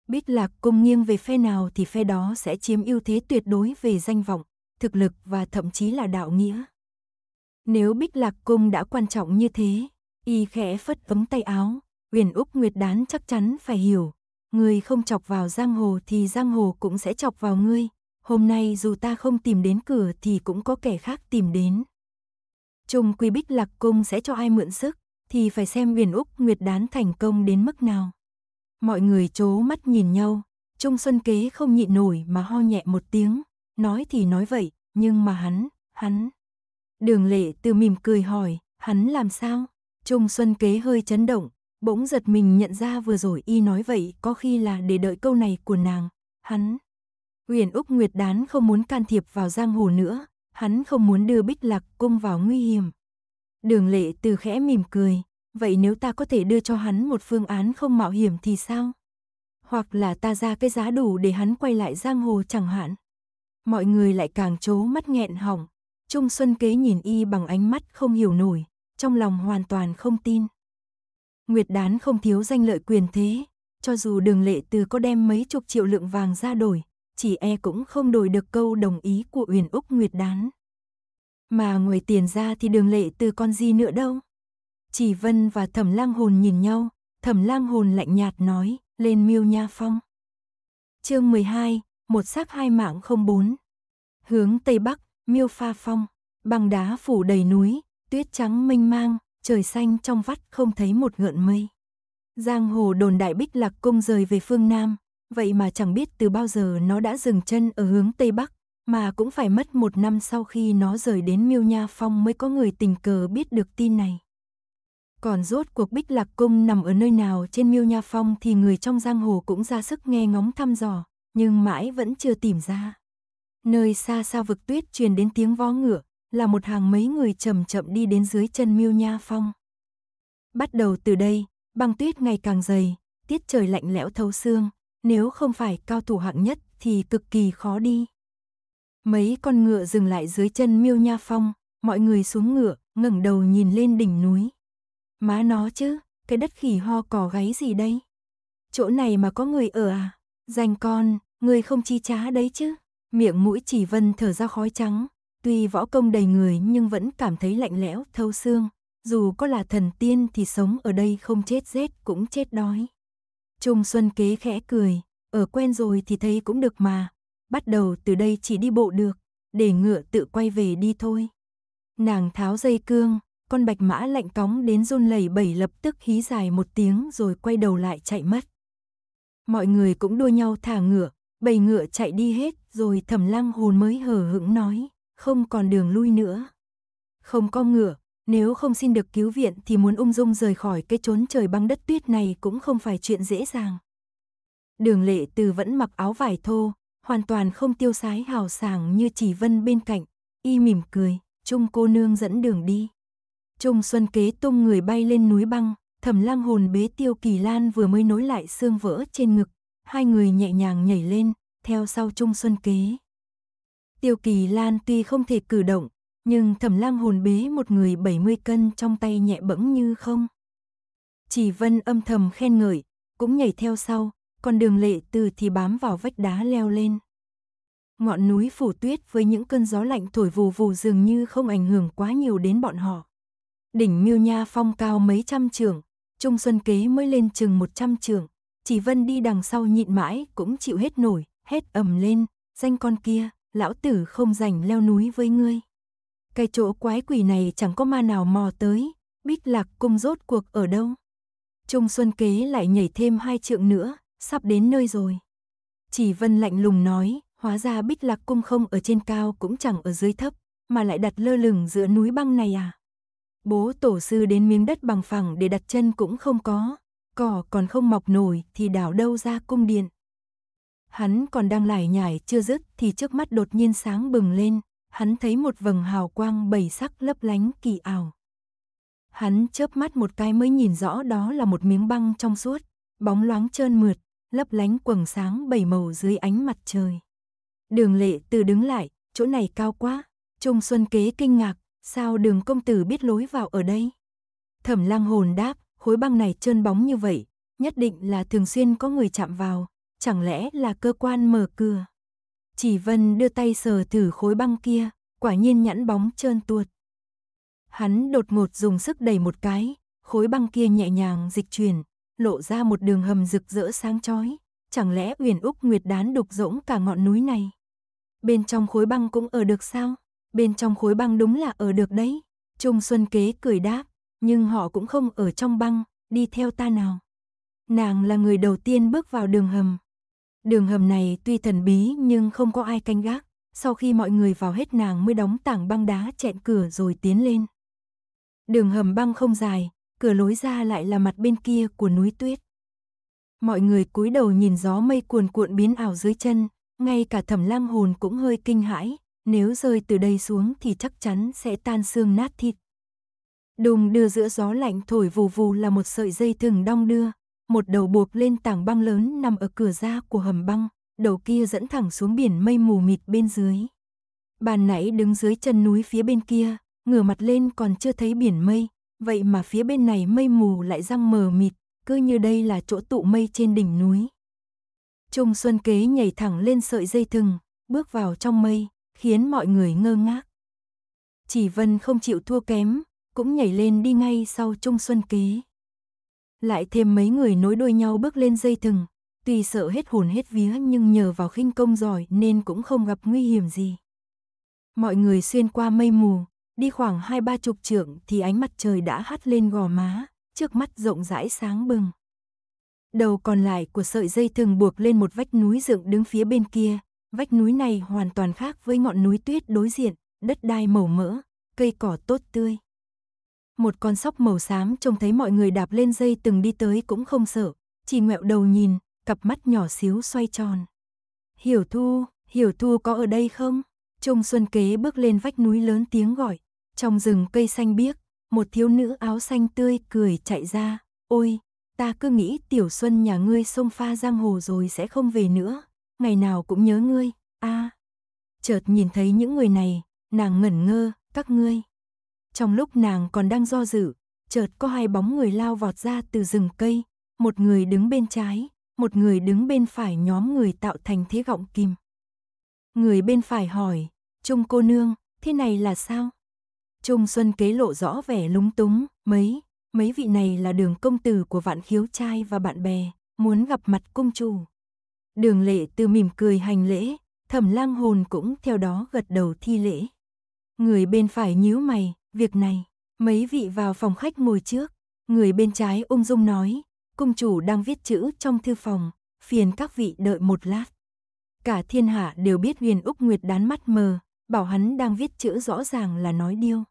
Biết Lạc Cung nghiêng về phe nào thì phe đó sẽ chiếm ưu thế tuyệt đối về danh vọng, thực lực và thậm chí là đạo nghĩa. Nếu Bích Lạc Cung đã quan trọng như thế, y khẽ phất ấm tay áo, Huyền Úc Nguyệt Đán chắc chắn phải hiểu, người không chọc vào giang hồ thì giang hồ cũng sẽ chọc vào ngươi, hôm nay dù ta không tìm đến cửa thì cũng có kẻ khác tìm đến. Trung quy Bích Lạc Cung sẽ cho ai mượn sức, thì phải xem Huyền Úc Nguyệt Đán thành công đến mức nào. Mọi người chố mắt nhìn nhau, Trung Xuân Kế không nhịn nổi mà ho nhẹ một tiếng, nói thì nói vậy, nhưng mà hắn, hắn. Đường lệ từ mỉm cười hỏi, hắn làm sao? Trung Xuân Kế hơi chấn động, bỗng giật mình nhận ra vừa rồi y nói vậy có khi là để đợi câu này của nàng, hắn. Huyền Úc Nguyệt Đán không muốn can thiệp vào giang hồ nữa, hắn không muốn đưa Bích Lạc Cung vào nguy hiểm. Đường lệ từ khẽ mỉm cười, vậy nếu ta có thể đưa cho hắn một phương án không mạo hiểm thì sao? Hoặc là ta ra cái giá đủ để hắn quay lại giang hồ chẳng hạn. Mọi người lại càng trố mắt nghẹn hỏng. Trung Xuân Kế nhìn y bằng ánh mắt không hiểu nổi, trong lòng hoàn toàn không tin. Nguyệt đán không thiếu danh lợi quyền thế, cho dù đường lệ từ có đem mấy chục triệu lượng vàng ra đổi, chỉ e cũng không đổi được câu đồng ý của Uyển Úc Nguyệt đán. Mà người tiền ra thì đường lệ từ con gì nữa đâu. Chỉ Vân và Thẩm Lang Hồn nhìn nhau, Thẩm Lang Hồn lạnh nhạt nói, lên Miêu Nha Phong. Chương 12, một xác hai mạng không bốn. Hướng tây bắc, Miêu Pha Phong, băng đá phủ đầy núi, tuyết trắng mênh mang, trời xanh trong vắt không thấy một gợn mây. Giang hồ đồn đại Bích Lạc cung rời về phương nam, vậy mà chẳng biết từ bao giờ nó đã dừng chân ở hướng tây bắc, mà cũng phải mất một năm sau khi nó rời đến Miêu Nha Phong mới có người tình cờ biết được tin này. Còn rốt cuộc Bích Lạc Cung nằm ở nơi nào trên Miêu Nha Phong thì người trong giang hồ cũng ra sức nghe ngóng thăm dò, nhưng mãi vẫn chưa tìm ra. Nơi xa xa vực tuyết truyền đến tiếng vó ngựa, là một hàng mấy người chậm chậm đi đến dưới chân Miêu Nha Phong. Bắt đầu từ đây, băng tuyết ngày càng dày, tiết trời lạnh lẽo thấu xương, nếu không phải cao thủ hạng nhất thì cực kỳ khó đi. Mấy con ngựa dừng lại dưới chân Miêu Nha Phong, mọi người xuống ngựa, ngẩng đầu nhìn lên đỉnh núi. Má nó chứ, cái đất khỉ ho cỏ gáy gì đây? Chỗ này mà có người ở à? Dành con, người không chi trá đấy chứ. Miệng mũi chỉ vân thở ra khói trắng, tuy võ công đầy người nhưng vẫn cảm thấy lạnh lẽo, thâu xương. Dù có là thần tiên thì sống ở đây không chết rét cũng chết đói. Trung Xuân kế khẽ cười, ở quen rồi thì thấy cũng được mà. Bắt đầu từ đây chỉ đi bộ được, để ngựa tự quay về đi thôi. Nàng tháo dây cương, con bạch mã lạnh cóng đến run lẩy bẩy lập tức hí dài một tiếng rồi quay đầu lại chạy mất. Mọi người cũng đua nhau thả ngựa, bầy ngựa chạy đi hết rồi thẩm lăng hồn mới hờ hững nói, không còn đường lui nữa. Không có ngựa, nếu không xin được cứu viện thì muốn ung dung rời khỏi cái chốn trời băng đất tuyết này cũng không phải chuyện dễ dàng. Đường lệ từ vẫn mặc áo vải thô, hoàn toàn không tiêu sái hào sảng như chỉ vân bên cạnh, y mỉm cười, chung cô nương dẫn đường đi. Trung Xuân kế tung người bay lên núi băng, thẩm lang hồn bế tiêu kỳ lan vừa mới nối lại xương vỡ trên ngực, hai người nhẹ nhàng nhảy lên, theo sau Trung Xuân kế. Tiêu kỳ lan tuy không thể cử động, nhưng thẩm lang hồn bế một người 70 cân trong tay nhẹ bẫng như không. Chỉ vân âm thầm khen ngợi, cũng nhảy theo sau, còn đường lệ từ thì bám vào vách đá leo lên. Ngọn núi phủ tuyết với những cơn gió lạnh thổi vù vù dường như không ảnh hưởng quá nhiều đến bọn họ. Đỉnh Miêu Nha phong cao mấy trăm trường, Trung Xuân Kế mới lên chừng một trăm trường. Chỉ Vân đi đằng sau nhịn mãi cũng chịu hết nổi, hết ầm lên, danh con kia, lão tử không rảnh leo núi với ngươi. Cái chỗ quái quỷ này chẳng có ma nào mò tới, bích lạc cung rốt cuộc ở đâu. Trung Xuân Kế lại nhảy thêm hai trượng nữa, sắp đến nơi rồi. Chỉ Vân lạnh lùng nói, hóa ra bích lạc cung không ở trên cao cũng chẳng ở dưới thấp, mà lại đặt lơ lửng giữa núi băng này à. Bố tổ sư đến miếng đất bằng phẳng để đặt chân cũng không có, cỏ còn không mọc nổi thì đảo đâu ra cung điện. Hắn còn đang lải nhải chưa dứt thì trước mắt đột nhiên sáng bừng lên, hắn thấy một vầng hào quang bảy sắc lấp lánh kỳ ảo. Hắn chớp mắt một cái mới nhìn rõ đó là một miếng băng trong suốt, bóng loáng trơn mượt, lấp lánh quầng sáng bảy màu dưới ánh mặt trời. Đường lệ từ đứng lại, chỗ này cao quá, Trung Xuân Kế kinh ngạc Sao đường công tử biết lối vào ở đây? Thẩm lang hồn đáp, khối băng này trơn bóng như vậy, nhất định là thường xuyên có người chạm vào, chẳng lẽ là cơ quan mở cửa? Chỉ Vân đưa tay sờ thử khối băng kia, quả nhiên nhẵn bóng trơn tuột. Hắn đột ngột dùng sức đẩy một cái, khối băng kia nhẹ nhàng dịch chuyển, lộ ra một đường hầm rực rỡ sáng chói, chẳng lẽ Uyển Úc Nguyệt đán đục rỗng cả ngọn núi này? Bên trong khối băng cũng ở được sao? bên trong khối băng đúng là ở được đấy. Trung Xuân Kế cười đáp, nhưng họ cũng không ở trong băng, đi theo ta nào. Nàng là người đầu tiên bước vào đường hầm. Đường hầm này tuy thần bí nhưng không có ai canh gác, sau khi mọi người vào hết nàng mới đóng tảng băng đá chẹn cửa rồi tiến lên. Đường hầm băng không dài, cửa lối ra lại là mặt bên kia của núi tuyết. Mọi người cúi đầu nhìn gió mây cuồn cuộn biến ảo dưới chân, ngay cả thẩm lang hồn cũng hơi kinh hãi, nếu rơi từ đây xuống thì chắc chắn sẽ tan xương nát thịt. Đùng đưa giữa gió lạnh thổi vù vù là một sợi dây thừng đong đưa, một đầu buộc lên tảng băng lớn nằm ở cửa ra của hầm băng, đầu kia dẫn thẳng xuống biển mây mù mịt bên dưới. Bàn nãy đứng dưới chân núi phía bên kia, ngửa mặt lên còn chưa thấy biển mây, vậy mà phía bên này mây mù lại răng mờ mịt, cứ như đây là chỗ tụ mây trên đỉnh núi. Trung Xuân Kế nhảy thẳng lên sợi dây thừng, bước vào trong mây, khiến mọi người ngơ ngác. Chỉ Vân không chịu thua kém, cũng nhảy lên đi ngay sau Trung Xuân Kế. Lại thêm mấy người nối đuôi nhau bước lên dây thừng, tuy sợ hết hồn hết vía nhưng nhờ vào khinh công giỏi nên cũng không gặp nguy hiểm gì. Mọi người xuyên qua mây mù, đi khoảng hai ba chục trượng thì ánh mặt trời đã hắt lên gò má, trước mắt rộng rãi sáng bừng. Đầu còn lại của sợi dây thừng buộc lên một vách núi dựng đứng phía bên kia, Vách núi này hoàn toàn khác với ngọn núi tuyết đối diện, đất đai màu mỡ, cây cỏ tốt tươi. Một con sóc màu xám trông thấy mọi người đạp lên dây từng đi tới cũng không sợ, chỉ ngẹo đầu nhìn, cặp mắt nhỏ xíu xoay tròn. Hiểu Thu, Hiểu Thu có ở đây không? Trung Xuân Kế bước lên vách núi lớn tiếng gọi. Trong rừng cây xanh biếc, một thiếu nữ áo xanh tươi cười chạy ra. Ôi, ta cứ nghĩ Tiểu Xuân nhà ngươi sông pha giang hồ rồi sẽ không về nữa ngày nào cũng nhớ ngươi, a. À, chợt nhìn thấy những người này, nàng ngẩn ngơ, các ngươi. Trong lúc nàng còn đang do dự, chợt có hai bóng người lao vọt ra từ rừng cây, một người đứng bên trái, một người đứng bên phải nhóm người tạo thành thế gọng kim. Người bên phải hỏi, Trung cô nương, thế này là sao? Trung Xuân kế lộ rõ vẻ lúng túng, mấy, mấy vị này là đường công tử của vạn khiếu trai và bạn bè, muốn gặp mặt cung chủ. Đường lệ từ mỉm cười hành lễ, thẩm lang hồn cũng theo đó gật đầu thi lễ. Người bên phải nhíu mày, việc này, mấy vị vào phòng khách ngồi trước. Người bên trái ung dung nói, cung chủ đang viết chữ trong thư phòng, phiền các vị đợi một lát. Cả thiên hạ đều biết huyền Úc Nguyệt đán mắt mờ, bảo hắn đang viết chữ rõ ràng là nói điêu.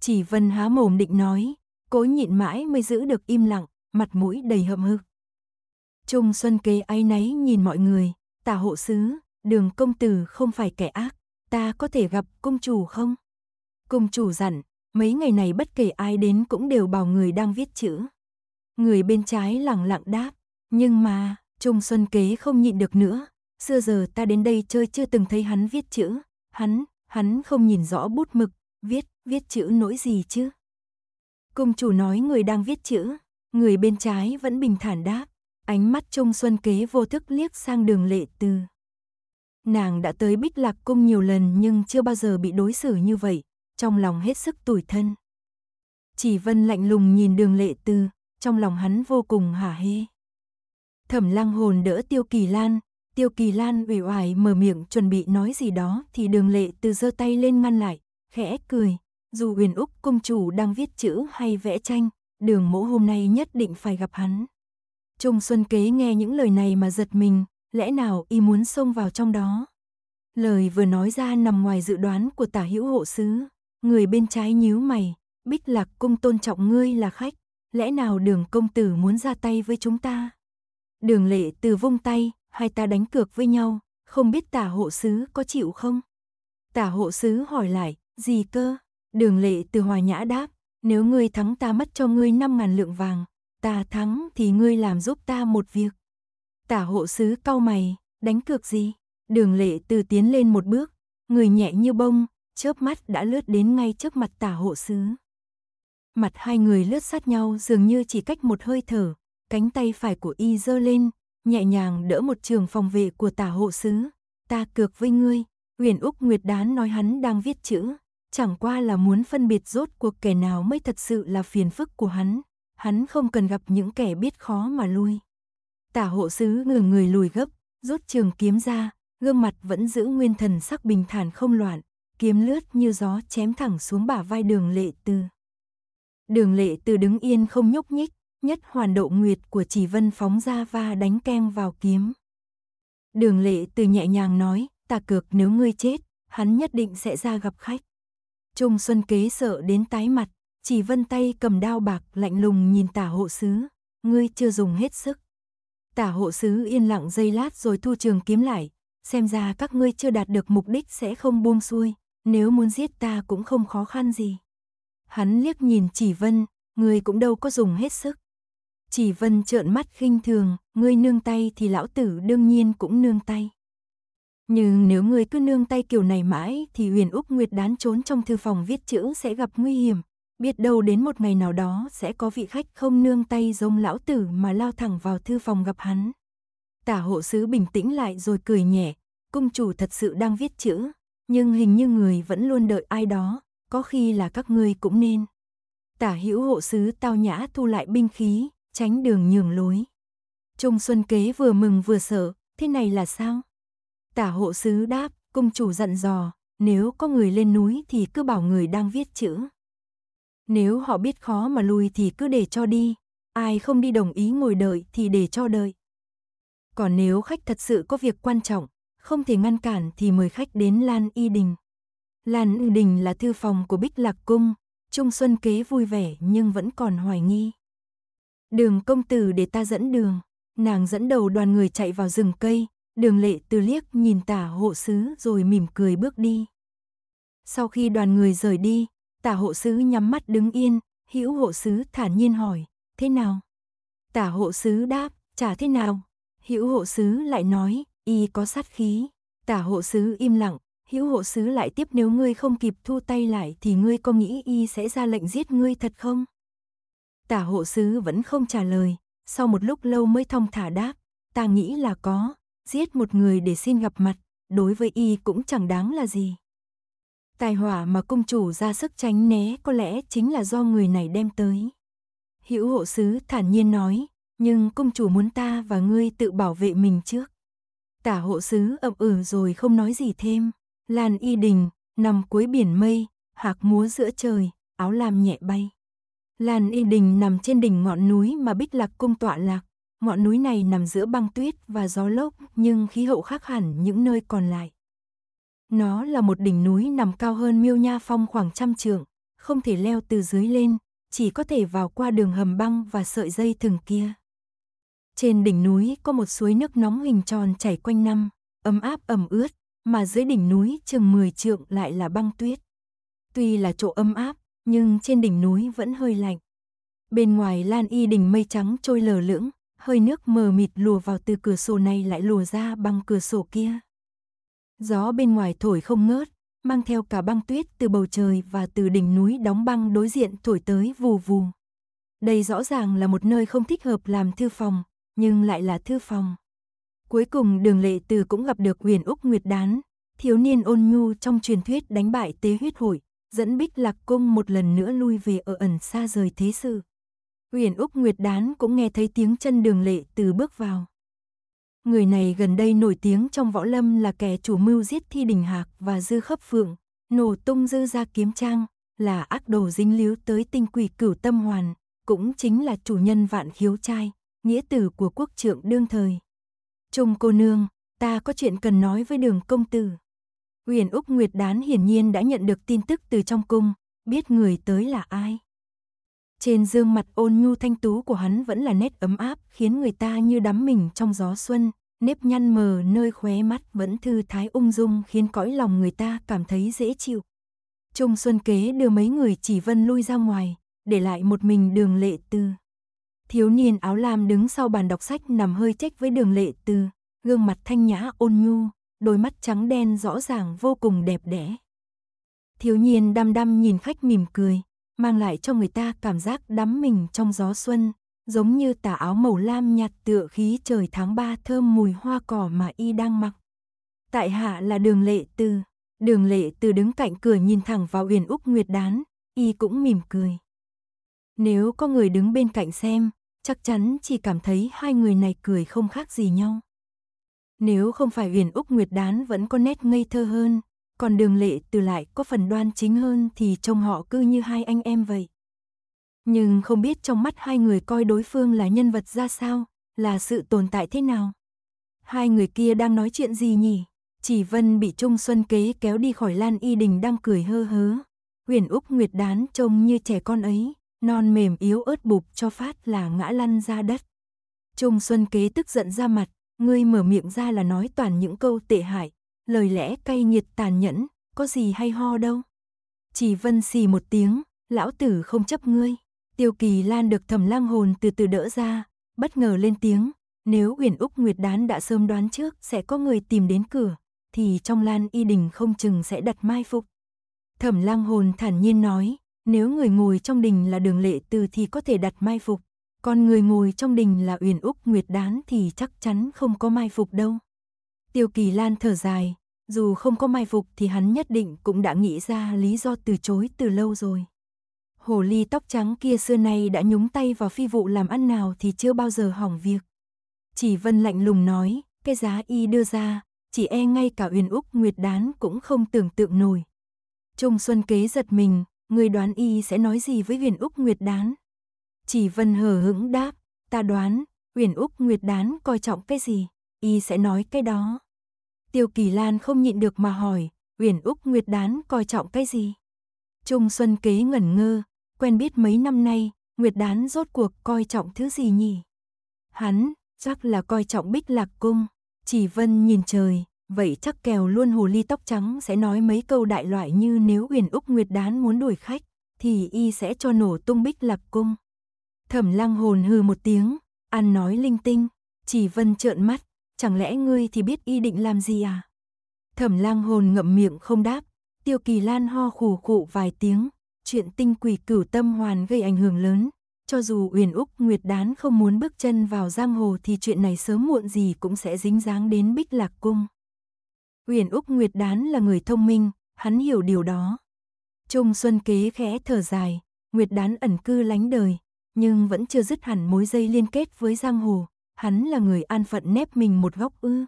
Chỉ vân há mồm định nói, cố nhịn mãi mới giữ được im lặng, mặt mũi đầy hậm hực. Trung Xuân Kế áy náy nhìn mọi người, tả hộ sứ, đường công tử không phải kẻ ác, ta có thể gặp công chủ không? Công chủ dặn, mấy ngày này bất kể ai đến cũng đều bảo người đang viết chữ. Người bên trái lẳng lặng đáp, nhưng mà, Trung Xuân Kế không nhịn được nữa, xưa giờ ta đến đây chơi chưa từng thấy hắn viết chữ, hắn, hắn không nhìn rõ bút mực, viết, viết chữ nỗi gì chứ? Công chủ nói người đang viết chữ, người bên trái vẫn bình thản đáp, Ánh mắt Trung Xuân Kế vô thức liếc sang đường lệ tư. Nàng đã tới Bích Lạc Cung nhiều lần nhưng chưa bao giờ bị đối xử như vậy, trong lòng hết sức tủi thân. Chỉ Vân lạnh lùng nhìn đường lệ tư, trong lòng hắn vô cùng hả hê. Thẩm Lang hồn đỡ Tiêu Kỳ Lan, Tiêu Kỳ Lan ủy oải mở miệng chuẩn bị nói gì đó thì đường lệ tư giơ tay lên ngăn lại, khẽ cười. Dù huyền Úc công chủ đang viết chữ hay vẽ tranh, đường Mỗ hôm nay nhất định phải gặp hắn. Trung Xuân Kế nghe những lời này mà giật mình, lẽ nào y muốn xông vào trong đó? Lời vừa nói ra nằm ngoài dự đoán của tả hữu hộ sứ. Người bên trái nhíu mày, bích lạc cung tôn trọng ngươi là khách. Lẽ nào đường công tử muốn ra tay với chúng ta? Đường lệ từ vung tay, hai ta đánh cược với nhau, không biết tả hộ sứ có chịu không? Tả hộ sứ hỏi lại, gì cơ? Đường lệ từ hòa nhã đáp, nếu ngươi thắng ta mất cho ngươi 5.000 lượng vàng, ta thắng thì ngươi làm giúp ta một việc. Tả hộ sứ cau mày, đánh cược gì? Đường lệ từ tiến lên một bước, người nhẹ như bông, chớp mắt đã lướt đến ngay trước mặt tả hộ sứ. Mặt hai người lướt sát nhau dường như chỉ cách một hơi thở, cánh tay phải của y giơ lên, nhẹ nhàng đỡ một trường phòng vệ của tả hộ sứ. Ta cược với ngươi, Huyền Úc Nguyệt Đán nói hắn đang viết chữ, chẳng qua là muốn phân biệt rốt cuộc kẻ nào mới thật sự là phiền phức của hắn, hắn không cần gặp những kẻ biết khó mà lui. Tả hộ sứ ngừng người lùi gấp, rút trường kiếm ra, gương mặt vẫn giữ nguyên thần sắc bình thản không loạn, kiếm lướt như gió chém thẳng xuống bả vai đường lệ tư. Đường lệ tư đứng yên không nhúc nhích, nhất hoàn độ nguyệt của chỉ vân phóng ra va đánh kem vào kiếm. Đường lệ từ nhẹ nhàng nói, ta cược nếu ngươi chết, hắn nhất định sẽ ra gặp khách. Trung Xuân kế sợ đến tái mặt, chỉ vân tay cầm đao bạc lạnh lùng nhìn tả hộ sứ, ngươi chưa dùng hết sức. Tả hộ sứ yên lặng giây lát rồi thu trường kiếm lại, xem ra các ngươi chưa đạt được mục đích sẽ không buông xuôi, nếu muốn giết ta cũng không khó khăn gì. Hắn liếc nhìn chỉ vân, ngươi cũng đâu có dùng hết sức. Chỉ vân trợn mắt khinh thường, ngươi nương tay thì lão tử đương nhiên cũng nương tay. Nhưng nếu ngươi cứ nương tay kiểu này mãi thì huyền Úc Nguyệt đán trốn trong thư phòng viết chữ sẽ gặp nguy hiểm, biết đâu đến một ngày nào đó sẽ có vị khách không nương tay giống lão tử mà lao thẳng vào thư phòng gặp hắn. Tả hộ sứ bình tĩnh lại rồi cười nhẹ, cung chủ thật sự đang viết chữ, nhưng hình như người vẫn luôn đợi ai đó, có khi là các ngươi cũng nên. Tả hữu hộ sứ tao nhã thu lại binh khí, tránh đường nhường lối. Trung Xuân Kế vừa mừng vừa sợ, thế này là sao? Tả hộ sứ đáp, cung chủ dặn dò, nếu có người lên núi thì cứ bảo người đang viết chữ. Nếu họ biết khó mà lui thì cứ để cho đi, ai không đi đồng ý ngồi đợi thì để cho đợi. Còn nếu khách thật sự có việc quan trọng, không thể ngăn cản thì mời khách đến Lan Y Đình. Lan Y Đình là thư phòng của Bích Lạc Cung, Trung Xuân Kế vui vẻ nhưng vẫn còn hoài nghi. Đường công tử để ta dẫn đường, nàng dẫn đầu đoàn người chạy vào rừng cây, đường lệ từ liếc nhìn tả hộ sứ rồi mỉm cười bước đi. Sau khi đoàn người rời đi, Tả hộ sứ nhắm mắt đứng yên, hữu hộ sứ thản nhiên hỏi, thế nào? Tả hộ sứ đáp, chả thế nào. Hữu hộ sứ lại nói, y có sát khí. Tả hộ sứ im lặng, hữu hộ sứ lại tiếp nếu ngươi không kịp thu tay lại thì ngươi có nghĩ y sẽ ra lệnh giết ngươi thật không? Tả hộ sứ vẫn không trả lời, sau một lúc lâu mới thông thả đáp, ta nghĩ là có, giết một người để xin gặp mặt, đối với y cũng chẳng đáng là gì. Tài hỏa mà công chủ ra sức tránh né có lẽ chính là do người này đem tới. Hữu hộ sứ thản nhiên nói, nhưng công chủ muốn ta và ngươi tự bảo vệ mình trước. Tả hộ sứ ậm ừ rồi không nói gì thêm. Lan y đình, nằm cuối biển mây, hạc múa giữa trời, áo lam nhẹ bay. Lan y đình nằm trên đỉnh ngọn núi mà bích lạc cung tọa lạc. Ngọn núi này nằm giữa băng tuyết và gió lốc nhưng khí hậu khác hẳn những nơi còn lại. Nó là một đỉnh núi nằm cao hơn Miêu Nha Phong khoảng trăm trượng, không thể leo từ dưới lên, chỉ có thể vào qua đường hầm băng và sợi dây thừng kia. Trên đỉnh núi có một suối nước nóng hình tròn chảy quanh năm, ấm áp ẩm ướt, mà dưới đỉnh núi chừng 10 trượng lại là băng tuyết. Tuy là chỗ ấm áp, nhưng trên đỉnh núi vẫn hơi lạnh. Bên ngoài lan y đỉnh mây trắng trôi lờ lững, hơi nước mờ mịt lùa vào từ cửa sổ này lại lùa ra bằng cửa sổ kia. Gió bên ngoài thổi không ngớt, mang theo cả băng tuyết từ bầu trời và từ đỉnh núi đóng băng đối diện thổi tới vù vù. Đây rõ ràng là một nơi không thích hợp làm thư phòng, nhưng lại là thư phòng. Cuối cùng đường lệ từ cũng gặp được huyền Úc Nguyệt Đán, thiếu niên ôn nhu trong truyền thuyết đánh bại tế huyết hội, dẫn bích lạc cung một lần nữa lui về ở ẩn xa rời thế sự. Huyền Úc Nguyệt Đán cũng nghe thấy tiếng chân đường lệ từ bước vào. Người này gần đây nổi tiếng trong võ lâm là kẻ chủ mưu giết Thi Đình Hạc và Dư Khấp Phượng, nổ tung Dư ra kiếm trang, là ác đồ dính líu tới tinh quỷ cửu tâm hoàn, cũng chính là chủ nhân vạn khiếu trai, nghĩa tử của quốc trượng đương thời. Trung cô nương, ta có chuyện cần nói với đường công tử. Huyền Úc Nguyệt Đán hiển nhiên đã nhận được tin tức từ trong cung, biết người tới là ai. Trên gương mặt ôn nhu thanh tú của hắn vẫn là nét ấm áp, khiến người ta như đắm mình trong gió xuân, nếp nhăn mờ nơi khóe mắt vẫn thư thái ung dung khiến cõi lòng người ta cảm thấy dễ chịu. Trung Xuân Kế đưa mấy người chỉ vân lui ra ngoài, để lại một mình đường lệ tư. Thiếu niên áo lam đứng sau bàn đọc sách nằm hơi trách với đường lệ tư, gương mặt thanh nhã ôn nhu, đôi mắt trắng đen rõ ràng vô cùng đẹp đẽ. Thiếu niên đăm đăm nhìn khách mỉm cười, mang lại cho người ta cảm giác đắm mình trong gió xuân, giống như tà áo màu lam nhạt tựa khí trời tháng ba thơm mùi hoa cỏ mà y đang mặc. Tại hạ là đường lệ từ. Đường lệ từ đứng cạnh cửa nhìn thẳng vào Uyển Úc Nguyệt Đán, y cũng mỉm cười. Nếu có người đứng bên cạnh xem, chắc chắn chỉ cảm thấy hai người này cười không khác gì nhau. Nếu không phải Uyển Úc Nguyệt Đán vẫn có nét ngây thơ hơn, còn đường lệ từ lại có phần đoan chính hơn thì trông họ cứ như hai anh em vậy. Nhưng không biết trong mắt hai người coi đối phương là nhân vật ra sao, là sự tồn tại thế nào. Hai người kia đang nói chuyện gì nhỉ? Chỉ Vân bị Trung Xuân Kế kéo đi khỏi Lan Y Đình đang cười hơ hớ. Huyền Úc Nguyệt Đán trông như trẻ con ấy, non mềm yếu ớt bụp cho phát là ngã lăn ra đất. Trung Xuân Kế tức giận ra mặt, ngươi mở miệng ra là nói toàn những câu tệ hại, lời lẽ cay nghiệt tàn nhẫn, có gì hay ho đâu. Chỉ vân xì một tiếng, lão tử không chấp ngươi. Tiêu Kỳ Lan được thẩm lang hồn từ từ đỡ ra, bất ngờ lên tiếng. Nếu Uyển Úc Nguyệt Đán đã sớm đoán trước sẽ có người tìm đến cửa, thì trong Lan Y Đình không chừng sẽ đặt mai phục. Thẩm lang hồn thản nhiên nói, nếu người ngồi trong đình là đường lệ từ thì có thể đặt mai phục. Còn người ngồi trong đình là Uyển Úc Nguyệt Đán thì chắc chắn không có mai phục đâu. Tiêu Kỳ Lan thở dài, dù không có mai phục thì hắn nhất định cũng đã nghĩ ra lý do từ chối từ lâu rồi. Hồ ly tóc trắng kia xưa nay đã nhúng tay vào phi vụ làm ăn nào thì chưa bao giờ hỏng việc. Chỉ Vân lạnh lùng nói, cái giá y đưa ra, chỉ e ngay cả Uyển Úc Nguyệt Đán cũng không tưởng tượng nổi. Trung Xuân Kế giật mình, người đoán y sẽ nói gì với Uyển Úc Nguyệt Đán? Chỉ Vân hờ hững đáp, ta đoán, Uyển Úc Nguyệt Đán coi trọng cái gì, y sẽ nói cái đó. Tiêu Kỳ Lan không nhịn được mà hỏi, Uyển Úc Nguyệt Đán coi trọng cái gì? Trung Xuân Kế ngẩn ngơ, quen biết mấy năm nay, Nguyệt Đán rốt cuộc coi trọng thứ gì nhỉ? Hắn, chắc là coi trọng bích lạc cung, chỉ vân nhìn trời, vậy chắc kèo luôn hồ ly tóc trắng sẽ nói mấy câu đại loại như nếu Uyển Úc Nguyệt Đán muốn đuổi khách, thì y sẽ cho nổ tung bích lạc cung. Thẩm lăng hồn hừ một tiếng, ăn nói linh tinh, chỉ vân trợn mắt, chẳng lẽ ngươi thì biết y định làm gì à? Thẩm lang hồn ngậm miệng không đáp, tiêu kỳ lan ho khủ khụ vài tiếng, chuyện tinh quỷ cửu tâm hoàn gây ảnh hưởng lớn, cho dù Uyển Úc Nguyệt Đán không muốn bước chân vào giang hồ thì chuyện này sớm muộn gì cũng sẽ dính dáng đến Bích Lạc Cung. Uyển Úc Nguyệt Đán là người thông minh, hắn hiểu điều đó. Trung Xuân Kế khẽ thở dài, Nguyệt Đán ẩn cư lánh đời, nhưng vẫn chưa dứt hẳn mối dây liên kết với giang hồ, hắn là người an phận nép mình một góc ư.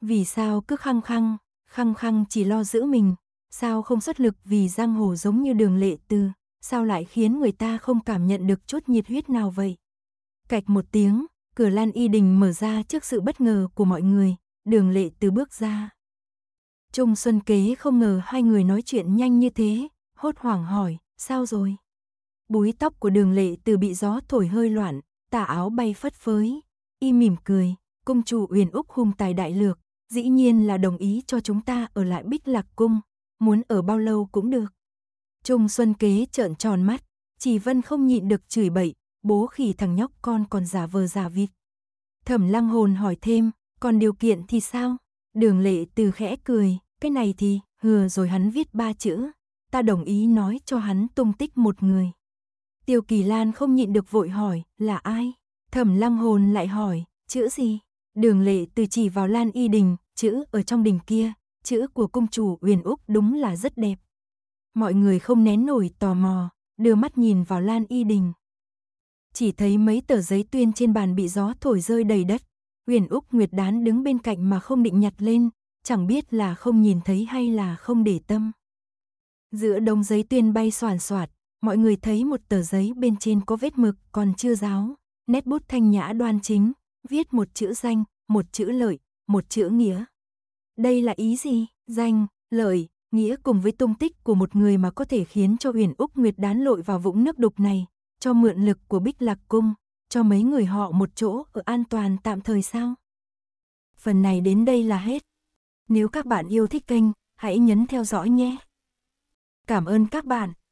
Vì sao cứ khăng khăng, khăng khăng chỉ lo giữ mình, sao không xuất lực vì giang hồ giống như đường lệ tư, sao lại khiến người ta không cảm nhận được chút nhiệt huyết nào vậy. Cạch một tiếng, cửa lan y đình mở ra trước sự bất ngờ của mọi người, đường lệ tư bước ra. Trung Xuân Kế không ngờ hai người nói chuyện nhanh như thế, hốt hoảng hỏi, sao rồi? Búi tóc của đường lệ từ bị gió thổi hơi loạn, tà áo bay phất phới, y mỉm cười, cung chủ Uyển Úc hùng tài đại lược, dĩ nhiên là đồng ý cho chúng ta ở lại Bích Lạc cung, muốn ở bao lâu cũng được. Trung Xuân Kế trợn tròn mắt, Chỉ Vân không nhịn được chửi bậy, bố khỉ thằng nhóc con còn giả vờ giả vịt. Thẩm Lăng Hồn hỏi thêm, còn điều kiện thì sao? Đường Lệ từ khẽ cười, cái này thì, hừa rồi hắn viết ba chữ, ta đồng ý nói cho hắn tung tích một người. Tiêu Kỳ Lan không nhịn được vội hỏi, là ai? Thẩm lăng hồn lại hỏi, chữ gì? Đường lệ từ chỉ vào lan y đình, chữ ở trong đình kia, chữ của công chủ Huyền Úc đúng là rất đẹp. Mọi người không nén nổi tò mò, đưa mắt nhìn vào lan y đình. Chỉ thấy mấy tờ giấy tuyên trên bàn bị gió thổi rơi đầy đất. Huyền Úc Nguyệt Đán đứng bên cạnh mà không định nhặt lên, chẳng biết là không nhìn thấy hay là không để tâm. Giữa đống giấy tuyên bay soàn soạt, mọi người thấy một tờ giấy bên trên có vết mực còn chưa ráo nét bút thanh nhã đoan chính, viết một chữ danh, một chữ lợi, một chữ nghĩa. Đây là ý gì? Danh, lợi, nghĩa cùng với tung tích của một người mà có thể khiến cho Huyền Úc Nguyệt đán lội vào vũng nước đục này, cho mượn lực của Bích Lạc Cung, cho mấy người họ một chỗ ở an toàn tạm thời sao? Phần này đến đây là hết. Nếu các bạn yêu thích kênh, hãy nhấn theo dõi nhé. Cảm ơn các bạn.